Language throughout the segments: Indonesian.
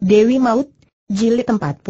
Dewi Maut, Jilid 47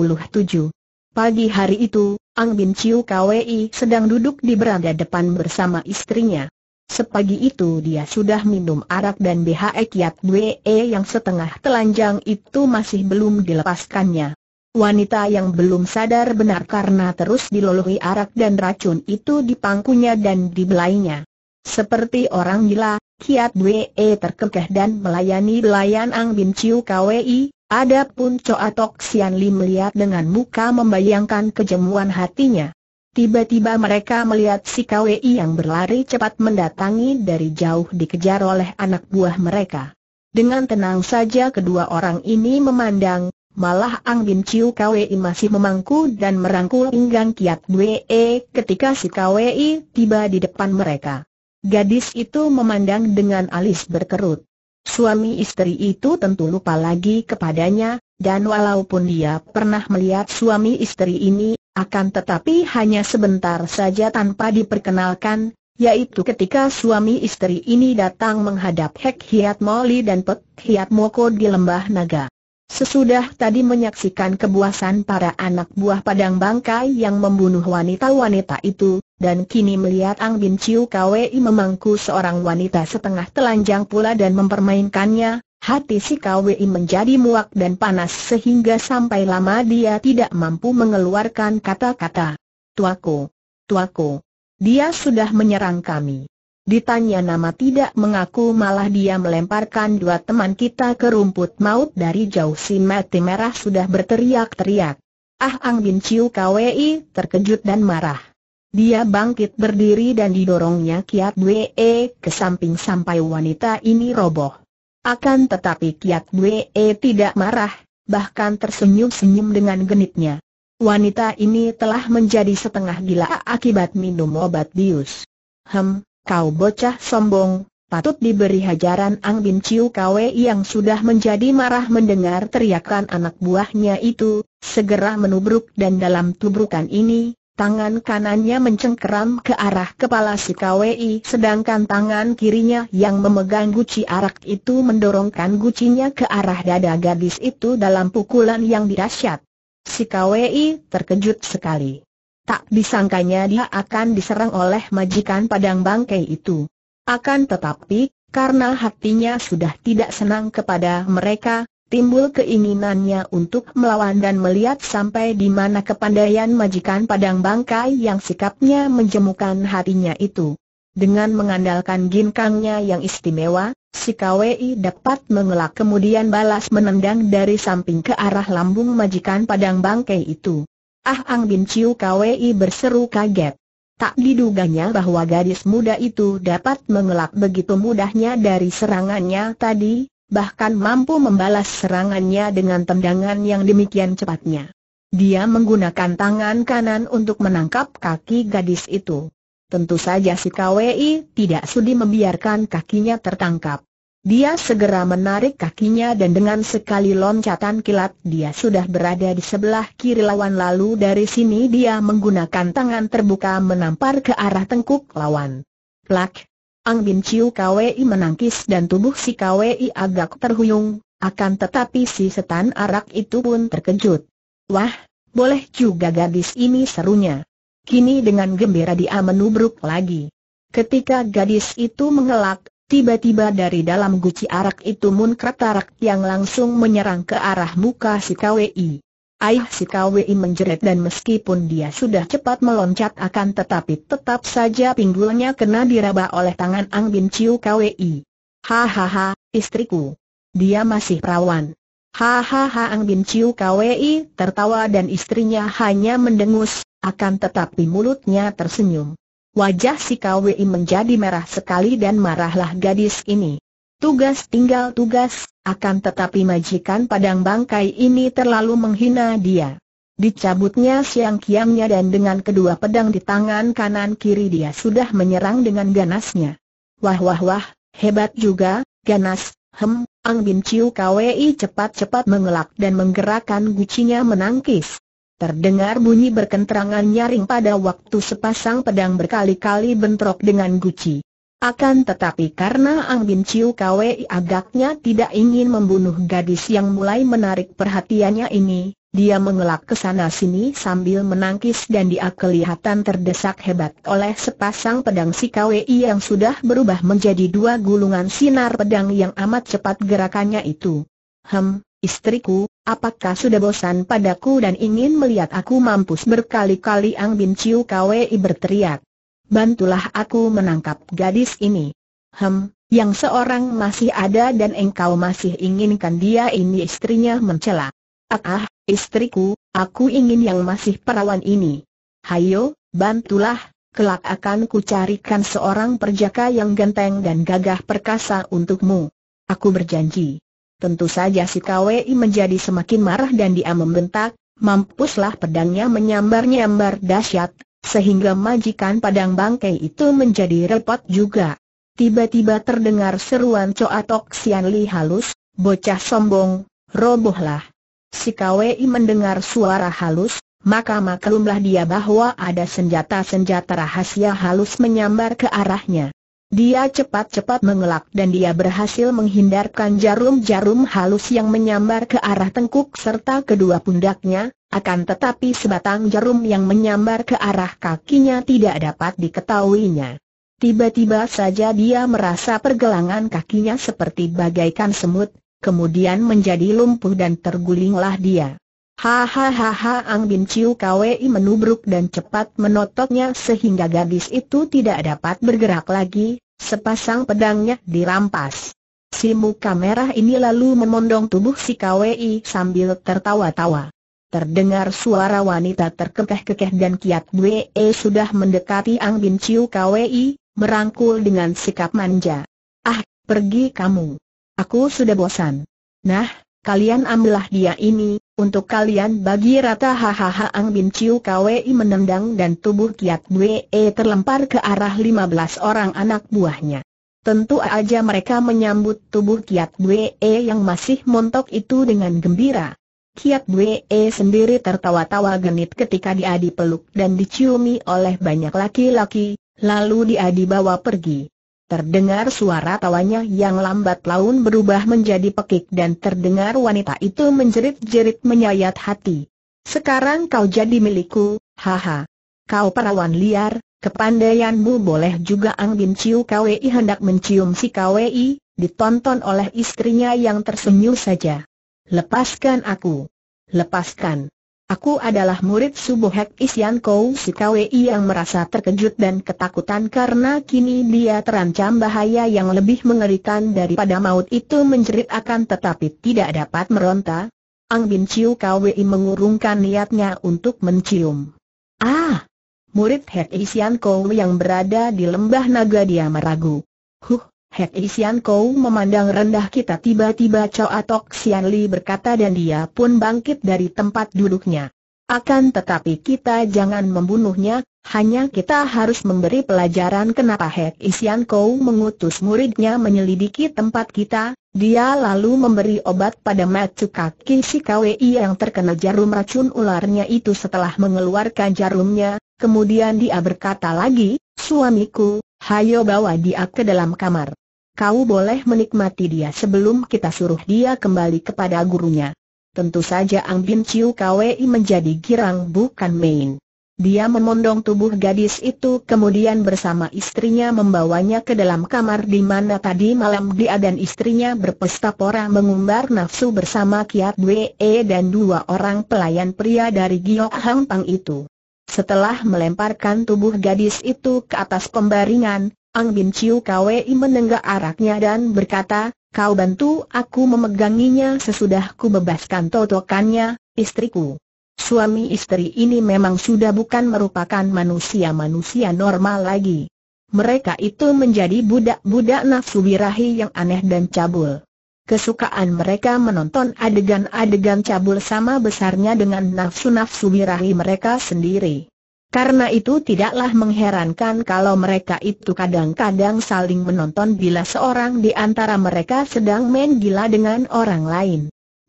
Pagi hari itu, Ang Bin Chiu Kwei sedang duduk di beranda depan bersama istrinya. Sepagi itu dia sudah minum arak dan BHE Kiat Dwe e yang setengah telanjang itu masih belum dilepaskannya. Wanita yang belum sadar benar karena terus dilolohi arak dan racun itu di pangkunya dan di belainya. Seperti orang gila, Kiat Dwe e terkekeh dan melayani belayan Ang Bin Chiu Kwei, Adapun Choa Tok Sian Lim melihat dengan muka membayangkan kejemuan hatinya. Tiba-tiba mereka melihat si Kwei yang berlari cepat mendatangi dari jauh dikejar oleh anak buah mereka. Dengan tenang saja kedua orang ini memandang, malah Ang Bin Chiu Kwei masih memangku dan merangkul pinggang Kiat Dwee ketika si Kwei tiba di depan mereka. Gadis itu memandang dengan alis berkerut. Suami istri itu tentu lupa lagi kepadanya, dan walaupun dia pernah melihat suami istri ini, akan tetapi hanya sebentar saja tanpa diperkenalkan, yaitu ketika suami istri ini datang menghadap Hek Hiat Moli dan Pek Hiat Moko di Lembah Naga. Sesudah tadi menyaksikan kebuasan para anak buah Padang Bangkai yang membunuh wanita-wanita itu, dan kini melihat Ang Bin Chiu Kwei memangku seorang wanita setengah telanjang pula dan mempermainkannya, hati si Kwei menjadi muak dan panas sehingga sampai lama dia tidak mampu mengeluarkan kata-kata. Tuaku, tuaku, dia sudah menyerang kami. Ditanya nama tidak mengaku malah dia melemparkan dua teman kita ke rumput maut dari jauh si mati merah sudah berteriak-teriak. Ah Ang Bin Chiu Kwei terkejut dan marah. Dia bangkit berdiri dan didorongnya Kiat Bwe e, ke samping sampai wanita ini roboh. Akan tetapi Kiat Bwe e, tidak marah, bahkan tersenyum-senyum dengan genitnya. Wanita ini telah menjadi setengah gila akibat minum obat bius. Hem, kau bocah sombong, patut diberi hajaran Ang Bin Chiu Kwe yang sudah menjadi marah mendengar teriakan anak buahnya itu, segera menubruk dan dalam tubrukan ini, Tangan kanannya mencengkeram ke arah kepala si KWI sedangkan tangan kirinya yang memegang guci arak itu mendorongkan gucinya ke arah dada gadis itu dalam pukulan yang dirasyat. Si KWI terkejut sekali. Tak disangkanya dia akan diserang oleh majikan padang bangkai itu. Akan tetapi, karena hatinya sudah tidak senang kepada mereka, timbul keinginannya untuk melawan dan melihat sampai di mana kepandaian majikan padang bangkai yang sikapnya menjemukan hatinya itu. Dengan mengandalkan ginkangnya yang istimewa, si KWI dapat mengelak kemudian balas menendang dari samping ke arah lambung majikan padang bangkai itu. Ah Ang Bin Chiu KWI berseru kaget. Tak diduganya bahwa gadis muda itu dapat mengelak begitu mudahnya dari serangannya tadi, bahkan mampu membalas serangannya dengan tendangan yang demikian cepatnya. Dia menggunakan tangan kanan untuk menangkap kaki gadis itu. Tentu saja si KWI tidak sudi membiarkan kakinya tertangkap. Dia segera menarik kakinya dan dengan sekali loncatan kilat dia sudah berada di sebelah kiri lawan lalu dari sini dia menggunakan tangan terbuka menampar ke arah tengkuk lawan. Plak! Ang Bin Chiu Kwei menangkis dan tubuh si Kwei agak terhuyung, akan tetapi si setan arak itu pun terkejut. Wah, boleh juga gadis ini serunya. Kini dengan gembira dia menubruk lagi. Ketika gadis itu mengelak, tiba-tiba dari dalam guci arak itu muncrat arak yang langsung menyerang ke arah muka si Kwei. Aih si KWI menjerit dan meskipun dia sudah cepat meloncat akan tetapi tetap saja pinggulnya kena diraba oleh tangan Ang Bin Chiu KWI. Hahaha, istriku. Dia masih perawan. Hahaha Ang Bin Chiu KWI tertawa dan istrinya hanya mendengus, akan tetapi mulutnya tersenyum. Wajah si KWI menjadi merah sekali dan marahlah gadis ini. Tugas tinggal tugas, akan tetapi majikan padang bangkai ini terlalu menghina dia. Dicabutnya siang kiamnya dan dengan kedua pedang di tangan kanan kiri dia sudah menyerang dengan ganasnya. Wah wah wah, hebat juga, ganas, hem, Ang Bin Chiu Kwei cepat-cepat mengelak dan menggerakkan gucinya menangkis. Terdengar bunyi berkentrangan nyaring pada waktu sepasang pedang berkali-kali bentrok dengan guci. Akan tetapi karena Ang Bin Chiu Kwei agaknya tidak ingin membunuh gadis yang mulai menarik perhatiannya ini, dia mengelak ke sana sini sambil menangkis dan dia kelihatan terdesak hebat oleh sepasang pedang si Kwei yang sudah berubah menjadi dua gulungan sinar pedang yang amat cepat gerakannya itu. Hem, istriku, apakah sudah bosan padaku dan ingin melihat aku mampus berkali-kali Ang Bin Chiu Kwei berteriak bantulah aku menangkap gadis ini. Hem, yang seorang masih ada dan engkau masih inginkan dia ini istrinya mencela. Ah, ah, istriku, aku ingin yang masih perawan ini. Hayo, bantulah, kelak akan kucarikan seorang perjaka yang genteng dan gagah perkasa untukmu. Aku berjanji. Tentu saja si KWI menjadi semakin marah dan dia membentak, mampuslah pedangnya menyambar-nyambar dahsyat, sehingga majikan padang bangkai itu menjadi repot juga. Tiba-tiba terdengar seruan Coa Tok Sian Li halus, bocah sombong, robohlah. Si Kwei mendengar suara halus, maka maklumlah dia bahwa ada senjata-senjata rahasia halus menyambar ke arahnya. Dia cepat-cepat mengelak dan dia berhasil menghindarkan jarum-jarum halus yang menyambar ke arah tengkuk serta kedua pundaknya, akan tetapi sebatang jarum yang menyambar ke arah kakinya tidak dapat diketahuinya. Tiba-tiba saja dia merasa pergelangan kakinya seperti bagaikan semut, kemudian menjadi lumpuh dan tergulinglah dia. Hahaha Ang Bin Chiu Kwei menubruk dan cepat menototnya sehingga gadis itu tidak dapat bergerak lagi, sepasang pedangnya dirampas. Si muka merah ini lalu memondong tubuh si Kwei sambil tertawa-tawa. Terdengar suara wanita terkekeh-kekeh dan Kiat e sudah mendekati Ang Bin Chiu Kwei, merangkul dengan sikap manja. Ah, pergi kamu. Aku sudah bosan. Nah, kalian ambillah dia ini, untuk kalian bagi rata hahaha Ang Bin Chiu Kwei menendang dan tubuh Kiat Bwe e terlempar ke arah 15 orang anak buahnya. Tentu aja mereka menyambut tubuh Kiat Bwe e yang masih montok itu dengan gembira. Kiat Bwe e sendiri tertawa-tawa genit ketika dia dipeluk dan diciumi oleh banyak laki-laki, lalu dia dibawa pergi. Terdengar suara tawanya yang lambat laun berubah menjadi pekik dan terdengar wanita itu menjerit-jerit menyayat hati. Sekarang kau jadi milikku, haha. Kau perawan liar, kepandaianmu boleh juga Ang Bin Ciu KWI hendak mencium si KWI, ditonton oleh istrinya yang tersenyum saja. Lepaskan aku. Lepaskan. Aku adalah murid Subohek Isyan Kou Sikawei yang merasa terkejut dan ketakutan karena kini dia terancam bahaya yang lebih mengerikan daripada maut itu menjerit akan tetapi tidak dapat meronta. Ang Bin Chiu Kwei mengurungkan niatnya untuk mencium. Ah! Murid Hek Isian Kou yang berada di lembah naga dia meragu. Huh! Hek Isian Kou memandang rendah kita tiba-tiba Chow Atok Sian Li berkata dan dia pun bangkit dari tempat duduknya. Akan tetapi kita jangan membunuhnya, hanya kita harus memberi pelajaran kenapa Hek Isian Kou mengutus muridnya menyelidiki tempat kita, dia lalu memberi obat pada Matsu kaki si Kwei yang terkena jarum racun ularnya itu setelah mengeluarkan jarumnya, kemudian dia berkata lagi, suamiku, Hayo bawa dia ke dalam kamar. Kau boleh menikmati dia sebelum kita suruh dia kembali kepada gurunya. Tentu saja Ang Bin Chiu Kwei menjadi girang bukan main. Dia memondong tubuh gadis itu kemudian bersama istrinya membawanya ke dalam kamar di mana tadi malam dia dan istrinya berpesta pora mengumbar nafsu bersama Kiat Wee dan dua orang pelayan pria dari Giok Hang Pang itu. Setelah melemparkan tubuh gadis itu ke atas pembaringan, Ang Bin Chiu Kwei menenggak araknya dan berkata, Kau bantu aku memeganginya sesudah ku bebaskan totokannya, istriku. Suami istri ini memang sudah bukan merupakan manusia-manusia normal lagi. Mereka itu menjadi budak-budak nafsu birahi yang aneh dan cabul. Kesukaan mereka menonton adegan-adegan cabul sama besarnya dengan nafsu-nafsu birahi mereka sendiri. Karena itu tidaklah mengherankan kalau mereka itu kadang-kadang saling menonton bila seorang di antara mereka sedang main gila dengan orang lain.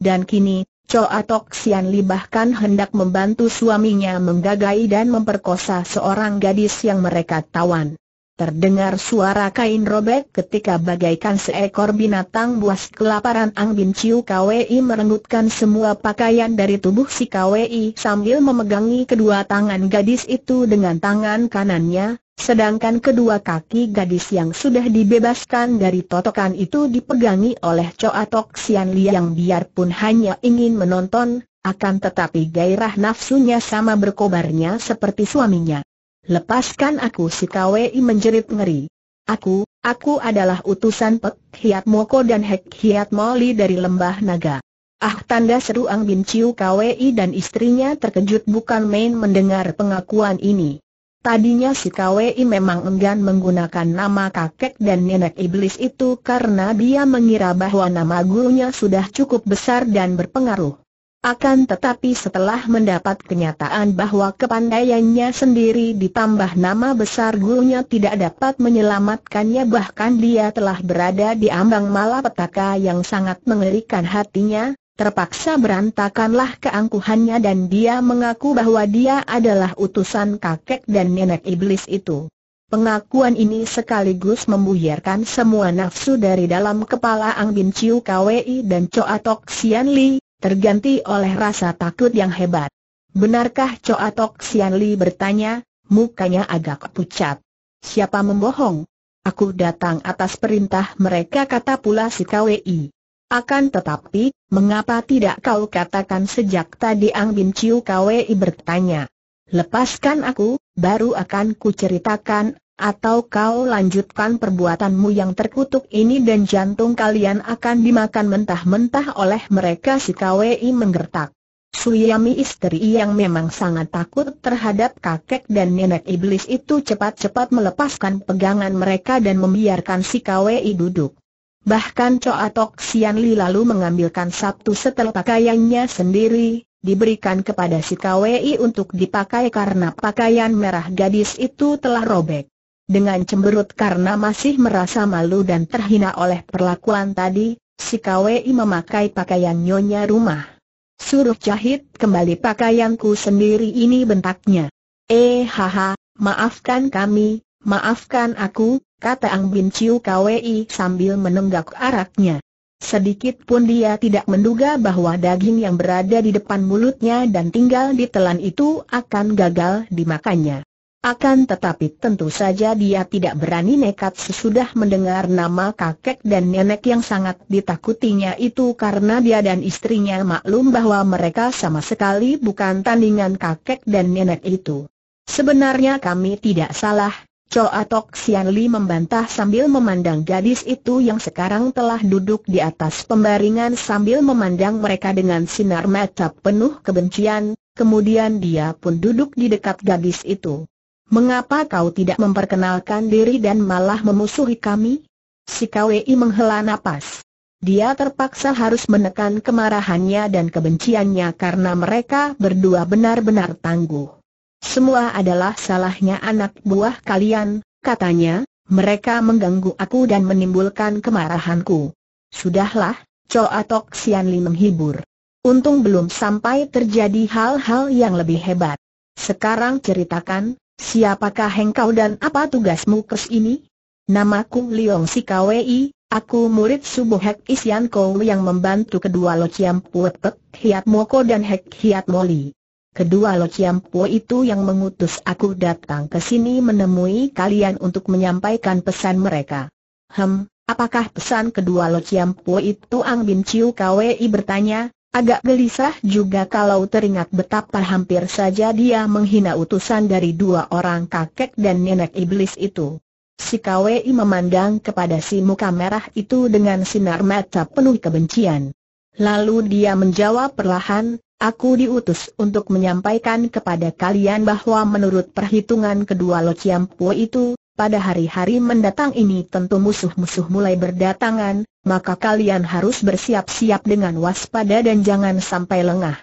Dan kini, Choa Tok Sian Li bahkan hendak membantu suaminya menggagai dan memperkosa seorang gadis yang mereka tawan. Terdengar suara kain robek ketika bagaikan seekor binatang buas kelaparan Ang Bin Chiu KWI merenggutkan semua pakaian dari tubuh si kwi sambil memegangi kedua tangan gadis itu dengan tangan kanannya, sedangkan kedua kaki gadis yang sudah dibebaskan dari totokan itu dipegangi oleh coa Tok Sian Li yang biarpun hanya ingin menonton, akan tetapi gairah nafsunya sama berkobarnya seperti suaminya. Lepaskan aku si Kwei menjerit ngeri. Aku, aku adalah utusan Pek Hiat Moko dan Hek Hiat Moli dari Lembah Naga. Ah tanda seru Ang Bin Chiu Kwei dan istrinya terkejut bukan main mendengar pengakuan ini. Tadinya si Kwei memang enggan menggunakan nama kakek dan nenek iblis itu karena dia mengira bahwa nama gurunya sudah cukup besar dan berpengaruh. Akan tetapi setelah mendapat kenyataan bahwa kepandaiannya sendiri ditambah nama besar gurunya tidak dapat menyelamatkannya bahkan dia telah berada di ambang malapetaka yang sangat mengerikan hatinya, terpaksa berantakanlah keangkuhannya dan dia mengaku bahwa dia adalah utusan kakek dan nenek iblis itu. Pengakuan ini sekaligus membuyarkan semua nafsu dari dalam kepala Ang Bin Chiu Kwei dan Choa Tok Sian Li, terganti oleh rasa takut yang hebat. Benarkah Choa Tok Sian Li bertanya, mukanya agak pucat. Siapa membohong? Aku datang atas perintah mereka kata pula si KWI. Akan tetapi, mengapa tidak kau katakan sejak tadi Ang Bin Chiu KWI bertanya. Lepaskan aku, baru akan kuceritakan, atau kau lanjutkan perbuatanmu yang terkutuk ini dan jantung kalian akan dimakan mentah-mentah oleh mereka si KWI menggertak. Suyami istri yang memang sangat takut terhadap kakek dan nenek iblis itu cepat-cepat melepaskan pegangan mereka dan membiarkan si KWI duduk. Bahkan coa Tok Sian Li lalu mengambilkan sabtu setel pakaiannya sendiri, diberikan kepada si KWI untuk dipakai karena pakaian merah gadis itu telah robek. Dengan cemberut karena masih merasa malu dan terhina oleh perlakuan tadi, si Kwei memakai pakaian nyonya rumah. Suruh jahit kembali pakaianku sendiri ini bentaknya. Eh haha, maafkan kami, maafkan aku, kata Ang Bin Chiu Kwei sambil menenggak araknya. Sedikit pun dia tidak menduga bahwa daging yang berada di depan mulutnya dan tinggal ditelan itu akan gagal dimakannya. Akan tetapi tentu saja dia tidak berani nekat sesudah mendengar nama kakek dan nenek yang sangat ditakutinya itu karena dia dan istrinya maklum bahwa mereka sama sekali bukan tandingan kakek dan nenek itu. Sebenarnya kami tidak salah, Choa Tok Sian Li membantah sambil memandang gadis itu yang sekarang telah duduk di atas pembaringan sambil memandang mereka dengan sinar mata penuh kebencian, kemudian dia pun duduk di dekat gadis itu. Mengapa kau tidak memperkenalkan diri dan malah memusuhi kami? Si Kwei menghela napas. Dia terpaksa harus menekan kemarahannya dan kebenciannya karena mereka berdua benar-benar tangguh. Semua adalah salahnya anak buah kalian, katanya, mereka mengganggu aku dan menimbulkan kemarahanku. Sudahlah, Choa Atok menghibur. Untung belum sampai terjadi hal-hal yang lebih hebat. Sekarang ceritakan, Siapakah engkau dan apa tugasmu kes ini? Namaku Liong Kwei, aku murid subuh Hek Isian Kou yang membantu kedua Lo Chiam Pue Pek, Hiat Moko dan Hek Hiat Moli. Kedua Lo Chiam Pue itu yang mengutus aku datang ke sini menemui kalian untuk menyampaikan pesan mereka. Hem, apakah pesan kedua Lo Chiam Pue itu Ang Bin Chiu Kwei bertanya, Agak gelisah juga kalau teringat betapa hampir saja dia menghina utusan dari dua orang kakek dan nenek iblis itu. Si Kwei memandang kepada si muka merah itu dengan sinar mata penuh kebencian. Lalu dia menjawab perlahan, Aku diutus untuk menyampaikan kepada kalian bahwa menurut perhitungan kedua Lo Chiam itu, pada hari-hari mendatang ini tentu musuh-musuh mulai berdatangan, maka kalian harus bersiap-siap dengan waspada dan jangan sampai lengah.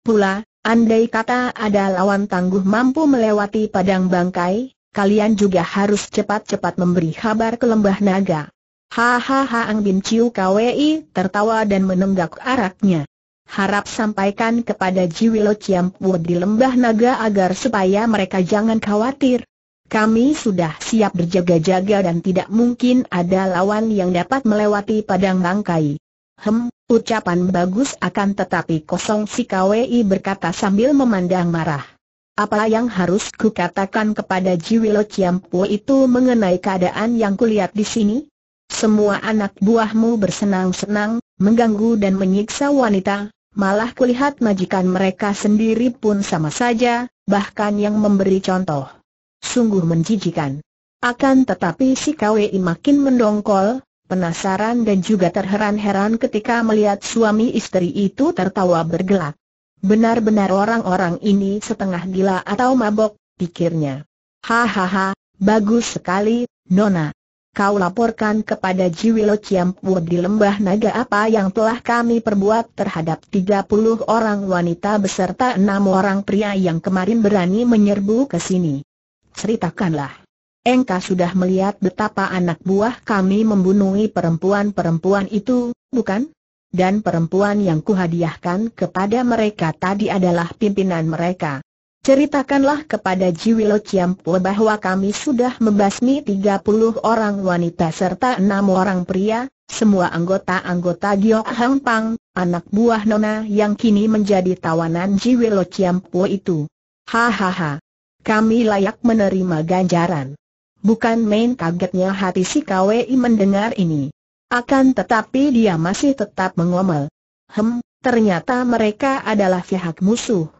Pula, andai kata ada lawan tangguh mampu melewati padang bangkai, kalian juga harus cepat-cepat memberi kabar ke lembah naga. Hahaha Ang Bin Chiu KWI tertawa dan menenggak araknya. Harap sampaikan kepada Jiwilo wu di lembah naga agar supaya mereka jangan khawatir. Kami sudah siap berjaga-jaga dan tidak mungkin ada lawan yang dapat melewati padang bangkai. Hem, ucapan bagus akan tetapi kosong si KWI berkata sambil memandang marah. Apa yang harus kukatakan kepada Jiwilo Ciampu itu mengenai keadaan yang kulihat di sini? Semua anak buahmu bersenang-senang, mengganggu dan menyiksa wanita, malah kulihat majikan mereka sendiri pun sama saja, bahkan yang memberi contoh. Sungguh menjijikan. Akan tetapi si KWI makin mendongkol, penasaran dan juga terheran-heran ketika melihat suami istri itu tertawa bergelak. Benar-benar orang-orang ini setengah gila atau mabok, pikirnya. Hahaha, bagus sekali, Nona. Kau laporkan kepada Jiwilo Ciampu di Lembah Naga apa yang telah kami perbuat terhadap 30 orang wanita beserta enam orang pria yang kemarin berani menyerbu ke sini ceritakanlah. Engkau sudah melihat betapa anak buah kami membunuhi perempuan-perempuan itu, bukan? Dan perempuan yang kuhadiahkan kepada mereka tadi adalah pimpinan mereka. Ceritakanlah kepada Jiwilo Ciampu bahwa kami sudah membasmi 30 orang wanita serta enam orang pria, semua anggota-anggota Giok Hang Pang, anak buah Nona yang kini menjadi tawanan Jiwilo Ciampu itu. Hahaha, kami layak menerima ganjaran. Bukan main kagetnya hati si KWI mendengar ini. Akan tetapi dia masih tetap mengomel. Hem, ternyata mereka adalah pihak musuh.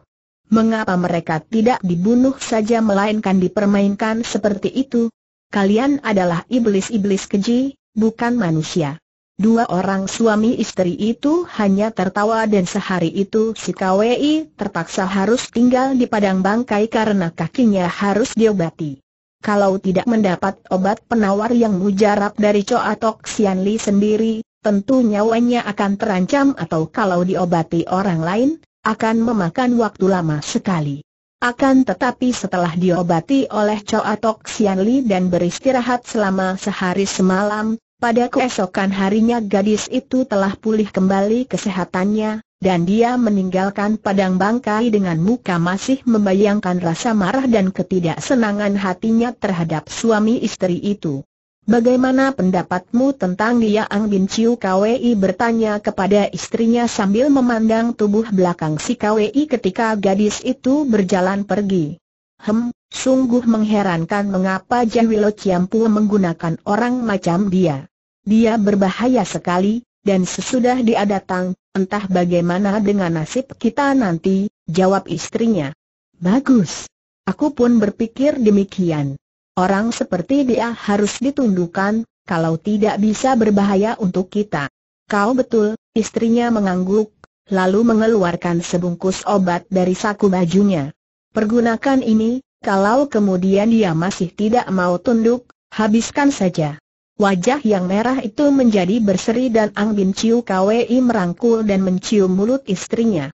Mengapa mereka tidak dibunuh saja melainkan dipermainkan seperti itu? Kalian adalah iblis-iblis keji, bukan manusia. Dua orang suami istri itu hanya tertawa dan sehari itu si KWI terpaksa harus tinggal di padang bangkai karena kakinya harus diobati. Kalau tidak mendapat obat penawar yang mujarab dari Coatok Sian Li sendiri, tentu nyawanya akan terancam atau kalau diobati orang lain, akan memakan waktu lama sekali. Akan tetapi setelah diobati oleh Choa Tok Sian Li dan beristirahat selama sehari semalam, pada keesokan harinya gadis itu telah pulih kembali kesehatannya, dan dia meninggalkan padang bangkai dengan muka masih membayangkan rasa marah dan ketidaksenangan hatinya terhadap suami istri itu. Bagaimana pendapatmu tentang dia Ang Bin Chiu KWI bertanya kepada istrinya sambil memandang tubuh belakang si KWI ketika gadis itu berjalan pergi. Hem, sungguh mengherankan mengapa Jawilo Ciampu menggunakan orang macam dia. Dia berbahaya sekali, dan sesudah dia datang, entah bagaimana dengan nasib kita nanti, jawab istrinya. Bagus. Aku pun berpikir demikian. Orang seperti dia harus ditundukkan, kalau tidak bisa berbahaya untuk kita. Kau betul, istrinya mengangguk, lalu mengeluarkan sebungkus obat dari saku bajunya. Pergunakan ini, kalau kemudian dia masih tidak mau tunduk, habiskan saja. Wajah yang merah itu menjadi berseri dan Ang Bin Chiu Kwi merangkul dan mencium mulut istrinya.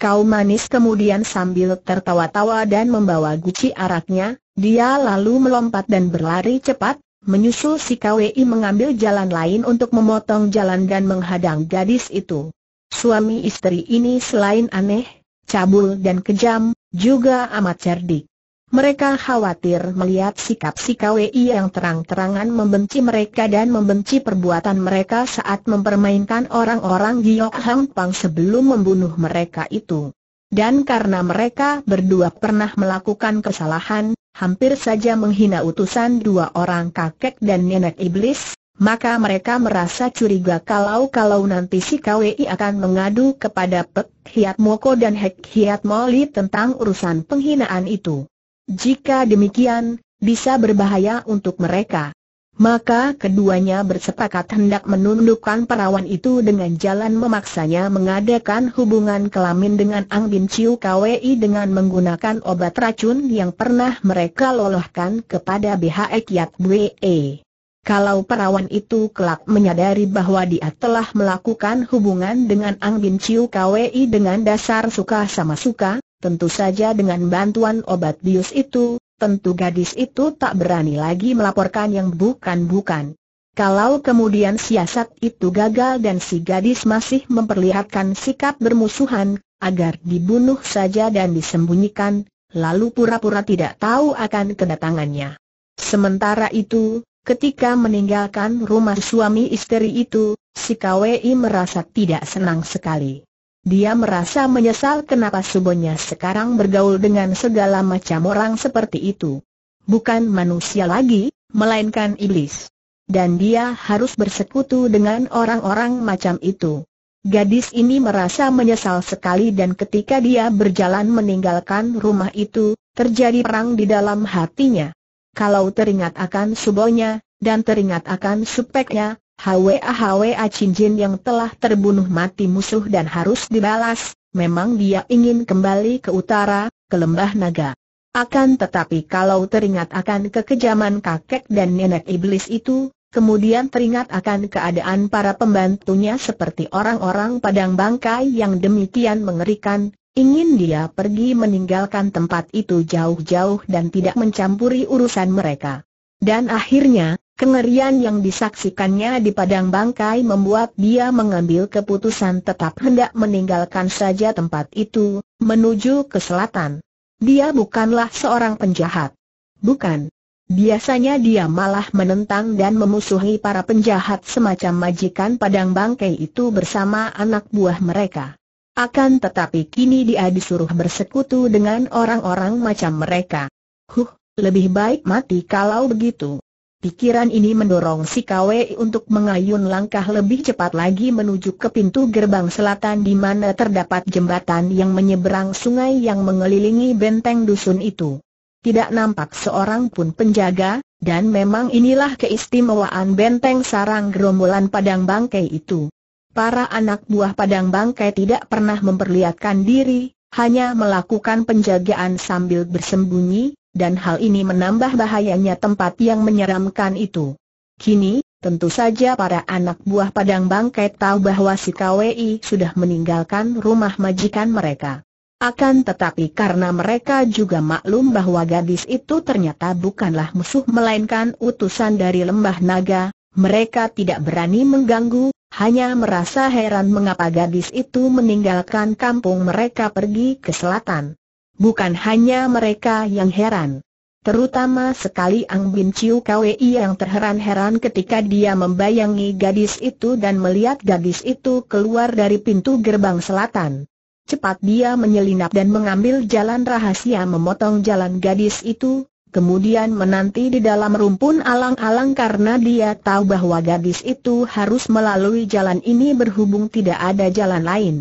Kau manis kemudian sambil tertawa-tawa dan membawa guci araknya, dia lalu melompat dan berlari cepat, menyusul si Kwi mengambil jalan lain untuk memotong jalan dan menghadang gadis itu. Suami istri ini selain aneh, cabul dan kejam, juga amat cerdik. Mereka khawatir melihat sikap si KWI yang terang-terangan membenci mereka dan membenci perbuatan mereka saat mempermainkan orang-orang Giyok Hang Pang sebelum membunuh mereka itu. Dan karena mereka berdua pernah melakukan kesalahan, hampir saja menghina utusan dua orang kakek dan nenek iblis, maka mereka merasa curiga kalau-kalau nanti si KWI akan mengadu kepada Pek Hiat Moko dan Hek Hiat Moli tentang urusan penghinaan itu. Jika demikian, bisa berbahaya untuk mereka. Maka keduanya bersepakat hendak menundukkan perawan itu dengan jalan memaksanya mengadakan hubungan kelamin dengan Ang Bin Chiu KWI dengan menggunakan obat racun yang pernah mereka lolohkan kepada BHE Kiat Bwe. Kalau perawan itu kelak menyadari bahwa dia telah melakukan hubungan dengan Ang Bin Chiu KWI dengan dasar suka sama suka, Tentu saja dengan bantuan obat bius itu, tentu gadis itu tak berani lagi melaporkan yang bukan-bukan. Kalau kemudian siasat itu gagal dan si gadis masih memperlihatkan sikap bermusuhan, agar dibunuh saja dan disembunyikan, lalu pura-pura tidak tahu akan kedatangannya. Sementara itu, ketika meninggalkan rumah suami istri itu, si KWI merasa tidak senang sekali. Dia merasa menyesal kenapa subonya sekarang bergaul dengan segala macam orang seperti itu. Bukan manusia lagi, melainkan iblis. Dan dia harus bersekutu dengan orang-orang macam itu. Gadis ini merasa menyesal sekali dan ketika dia berjalan meninggalkan rumah itu, terjadi perang di dalam hatinya. Kalau teringat akan subonya, dan teringat akan supeknya, HWA-HWA Cinjin yang telah terbunuh mati musuh dan harus dibalas, memang dia ingin kembali ke utara, ke lembah naga. Akan tetapi kalau teringat akan kekejaman kakek dan nenek iblis itu, kemudian teringat akan keadaan para pembantunya seperti orang-orang padang bangkai yang demikian mengerikan, ingin dia pergi meninggalkan tempat itu jauh-jauh dan tidak mencampuri urusan mereka. Dan akhirnya, Kengerian yang disaksikannya di padang bangkai membuat dia mengambil keputusan tetap hendak meninggalkan saja tempat itu, menuju ke selatan. Dia bukanlah seorang penjahat. Bukan. Biasanya dia malah menentang dan memusuhi para penjahat semacam majikan padang bangkai itu bersama anak buah mereka. Akan tetapi kini dia disuruh bersekutu dengan orang-orang macam mereka. Huh, lebih baik mati kalau begitu. Pikiran ini mendorong si KWI untuk mengayun langkah lebih cepat lagi menuju ke pintu gerbang selatan di mana terdapat jembatan yang menyeberang sungai yang mengelilingi benteng dusun itu. Tidak nampak seorang pun penjaga, dan memang inilah keistimewaan benteng sarang gerombolan Padang Bangkai itu. Para anak buah Padang Bangkai tidak pernah memperlihatkan diri, hanya melakukan penjagaan sambil bersembunyi, dan hal ini menambah bahayanya tempat yang menyeramkan itu. Kini, tentu saja para anak buah Padang Bangkai tahu bahwa si KWI sudah meninggalkan rumah majikan mereka. Akan tetapi karena mereka juga maklum bahwa gadis itu ternyata bukanlah musuh melainkan utusan dari lembah naga, mereka tidak berani mengganggu, hanya merasa heran mengapa gadis itu meninggalkan kampung mereka pergi ke selatan. Bukan hanya mereka yang heran. Terutama sekali Ang Bin Chiu Kwei yang terheran-heran ketika dia membayangi gadis itu dan melihat gadis itu keluar dari pintu gerbang selatan. Cepat dia menyelinap dan mengambil jalan rahasia memotong jalan gadis itu, kemudian menanti di dalam rumpun alang-alang karena dia tahu bahwa gadis itu harus melalui jalan ini berhubung tidak ada jalan lain.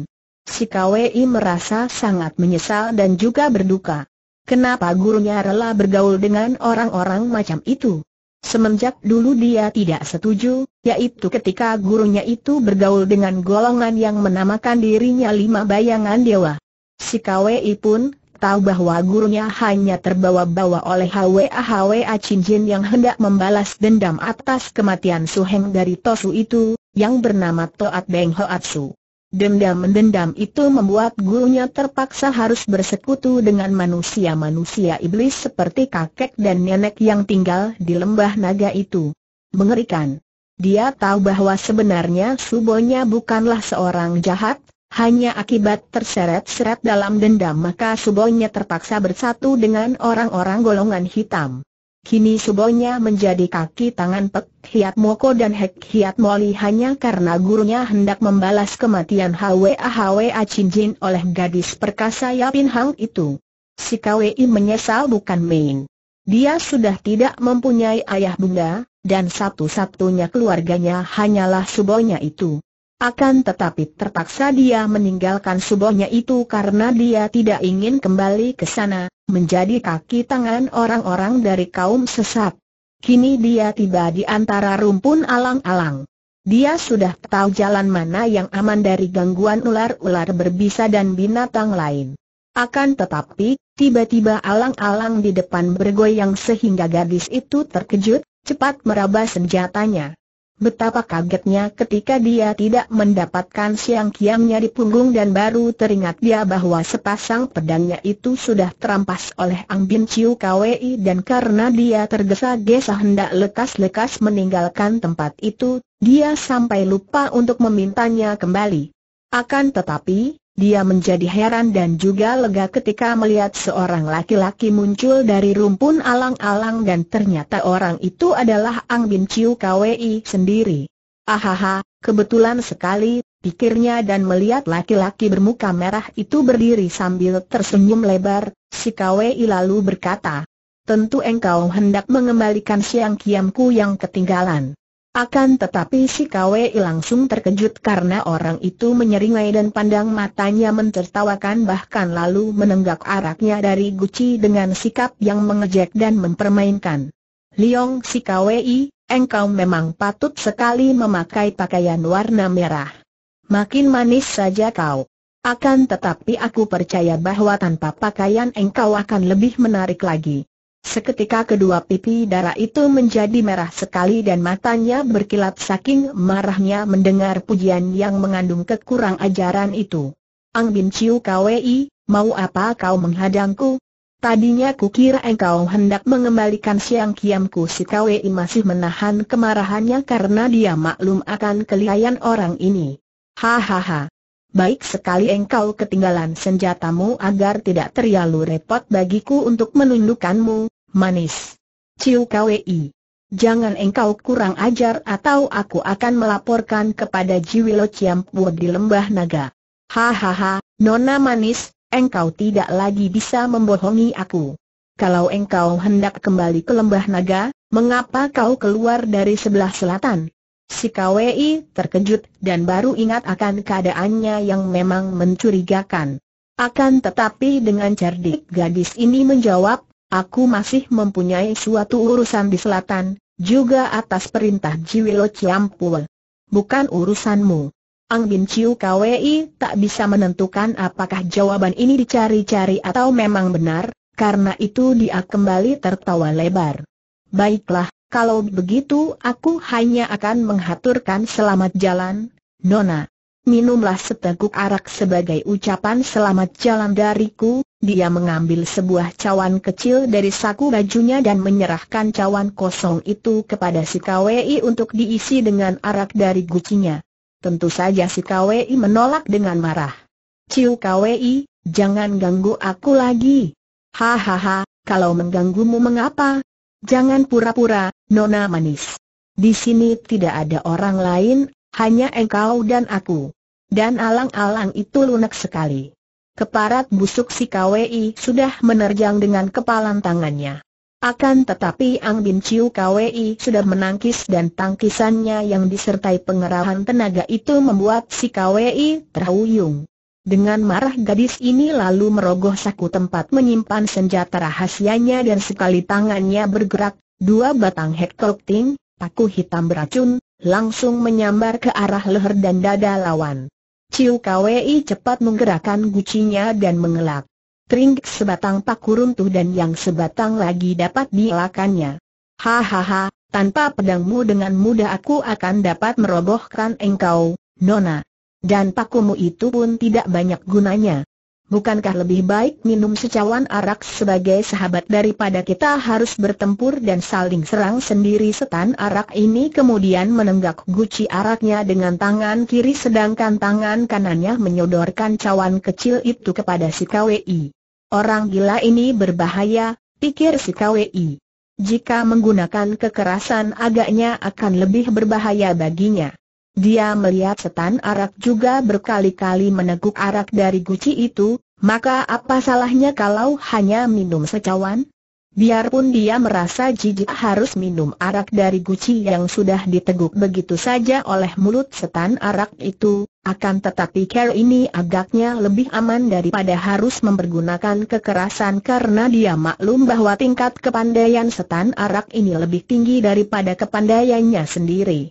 Si Kwei merasa sangat menyesal dan juga berduka. Kenapa gurunya rela bergaul dengan orang-orang macam itu? Semenjak dulu dia tidak setuju, yaitu ketika gurunya itu bergaul dengan golongan yang menamakan dirinya lima bayangan dewa. Si Kwei pun tahu bahwa gurunya hanya terbawa-bawa oleh Hwa Hwa Cinjin yang hendak membalas dendam atas kematian Su Heng dari Tosu itu, yang bernama Toat Beng Su. Dendam mendendam itu membuat gurunya terpaksa harus bersekutu dengan manusia-manusia iblis seperti kakek dan nenek yang tinggal di lembah naga itu. Mengerikan. Dia tahu bahwa sebenarnya Subonya bukanlah seorang jahat, hanya akibat terseret-seret dalam dendam maka Subonya terpaksa bersatu dengan orang-orang golongan hitam. Kini Subonya menjadi kaki tangan Pek Hiat Moko dan Hek Hiat Moli hanya karena gurunya hendak membalas kematian Hwa Hwa Cinjin oleh gadis perkasa Yapin Hang itu. Si Kwei menyesal bukan main. Dia sudah tidak mempunyai ayah bunda, dan satu-satunya keluarganya hanyalah Subonya itu. Akan tetapi terpaksa dia meninggalkan subohnya itu karena dia tidak ingin kembali ke sana, menjadi kaki tangan orang-orang dari kaum sesat. Kini dia tiba di antara rumpun alang-alang. Dia sudah tahu jalan mana yang aman dari gangguan ular-ular berbisa dan binatang lain. Akan tetapi, tiba-tiba alang-alang di depan bergoyang sehingga gadis itu terkejut, cepat meraba senjatanya. Betapa kagetnya ketika dia tidak mendapatkan siang kiamnya di punggung dan baru teringat dia bahwa sepasang pedangnya itu sudah terampas oleh Ang Bin Chiu Kwi dan karena dia tergesa-gesa hendak lekas-lekas meninggalkan tempat itu, dia sampai lupa untuk memintanya kembali. Akan tetapi, dia menjadi heran dan juga lega ketika melihat seorang laki-laki muncul dari rumpun alang-alang dan ternyata orang itu adalah Ang Bin Chiu Kwi sendiri. Ahaha, kebetulan sekali, pikirnya dan melihat laki-laki bermuka merah itu berdiri sambil tersenyum lebar, si Kwi lalu berkata, Tentu engkau hendak mengembalikan siang kiamku yang ketinggalan. Akan tetapi si KWI langsung terkejut karena orang itu menyeringai dan pandang matanya mentertawakan bahkan lalu menenggak araknya dari guci dengan sikap yang mengejek dan mempermainkan. Liong si KWI, engkau memang patut sekali memakai pakaian warna merah. Makin manis saja kau. Akan tetapi aku percaya bahwa tanpa pakaian engkau akan lebih menarik lagi. Seketika kedua pipi darah itu menjadi merah sekali dan matanya berkilat saking marahnya mendengar pujian yang mengandung kekurang ajaran itu. Ang Bin Chiu Kwei, mau apa kau menghadangku? Tadinya kukira engkau hendak mengembalikan siang kiamku si Kwei masih menahan kemarahannya karena dia maklum akan kelihayan orang ini. Hahaha. Baik sekali engkau ketinggalan senjatamu agar tidak terlalu repot bagiku untuk menundukkanmu, manis. Ciu Kwei. Jangan engkau kurang ajar atau aku akan melaporkan kepada Jiwilo Ciampu di Lembah Naga. Hahaha, Nona Manis, engkau tidak lagi bisa membohongi aku. Kalau engkau hendak kembali ke Lembah Naga, mengapa kau keluar dari sebelah selatan? Si Kwei terkejut dan baru ingat akan keadaannya yang memang mencurigakan. Akan tetapi dengan cerdik gadis ini menjawab, Aku masih mempunyai suatu urusan di selatan, juga atas perintah Jiwilo Ciampul. Bukan urusanmu. Ang Bin Chiu KWI tak bisa menentukan apakah jawaban ini dicari-cari atau memang benar, karena itu dia kembali tertawa lebar. Baiklah, kalau begitu aku hanya akan menghaturkan selamat jalan, Nona. Minumlah seteguk arak sebagai ucapan selamat jalan dariku, dia mengambil sebuah cawan kecil dari saku bajunya dan menyerahkan cawan kosong itu kepada si KWI untuk diisi dengan arak dari gucinya. Tentu saja si KWI menolak dengan marah. Ciu KWI, jangan ganggu aku lagi. Hahaha, kalau mengganggumu mengapa? Jangan pura-pura, nona manis. Di sini tidak ada orang lain, hanya engkau dan aku. Dan alang-alang itu lunak sekali. Keparat busuk si KWI sudah menerjang dengan kepalan tangannya. Akan tetapi Ang Bin Chiu KWI sudah menangkis dan tangkisannya yang disertai pengerahan tenaga itu membuat si KWI terhuyung. Dengan marah gadis ini lalu merogoh saku tempat menyimpan senjata rahasianya dan sekali tangannya bergerak, dua batang hektoting, paku hitam beracun, langsung menyambar ke arah leher dan dada lawan. Ciu Kwei cepat menggerakkan gucinya dan mengelak. Tringk sebatang paku runtuh dan yang sebatang lagi dapat dielakannya. Hahaha, tanpa pedangmu dengan mudah aku akan dapat merobohkan engkau, Nona. Dan pakumu itu pun tidak banyak gunanya. Bukankah lebih baik minum secawan arak sebagai sahabat daripada kita harus bertempur dan saling serang sendiri setan arak ini kemudian menenggak guci araknya dengan tangan kiri sedangkan tangan kanannya menyodorkan cawan kecil itu kepada si KWI. Orang gila ini berbahaya, pikir si KWI. Jika menggunakan kekerasan agaknya akan lebih berbahaya baginya. Dia melihat setan arak juga berkali-kali meneguk arak dari guci itu, maka apa salahnya kalau hanya minum secawan? Biarpun dia merasa jijik harus minum arak dari guci yang sudah diteguk begitu saja oleh mulut setan arak itu, akan tetapi care ini agaknya lebih aman daripada harus mempergunakan kekerasan karena dia maklum bahwa tingkat kepandaian setan arak ini lebih tinggi daripada kepandaiannya sendiri.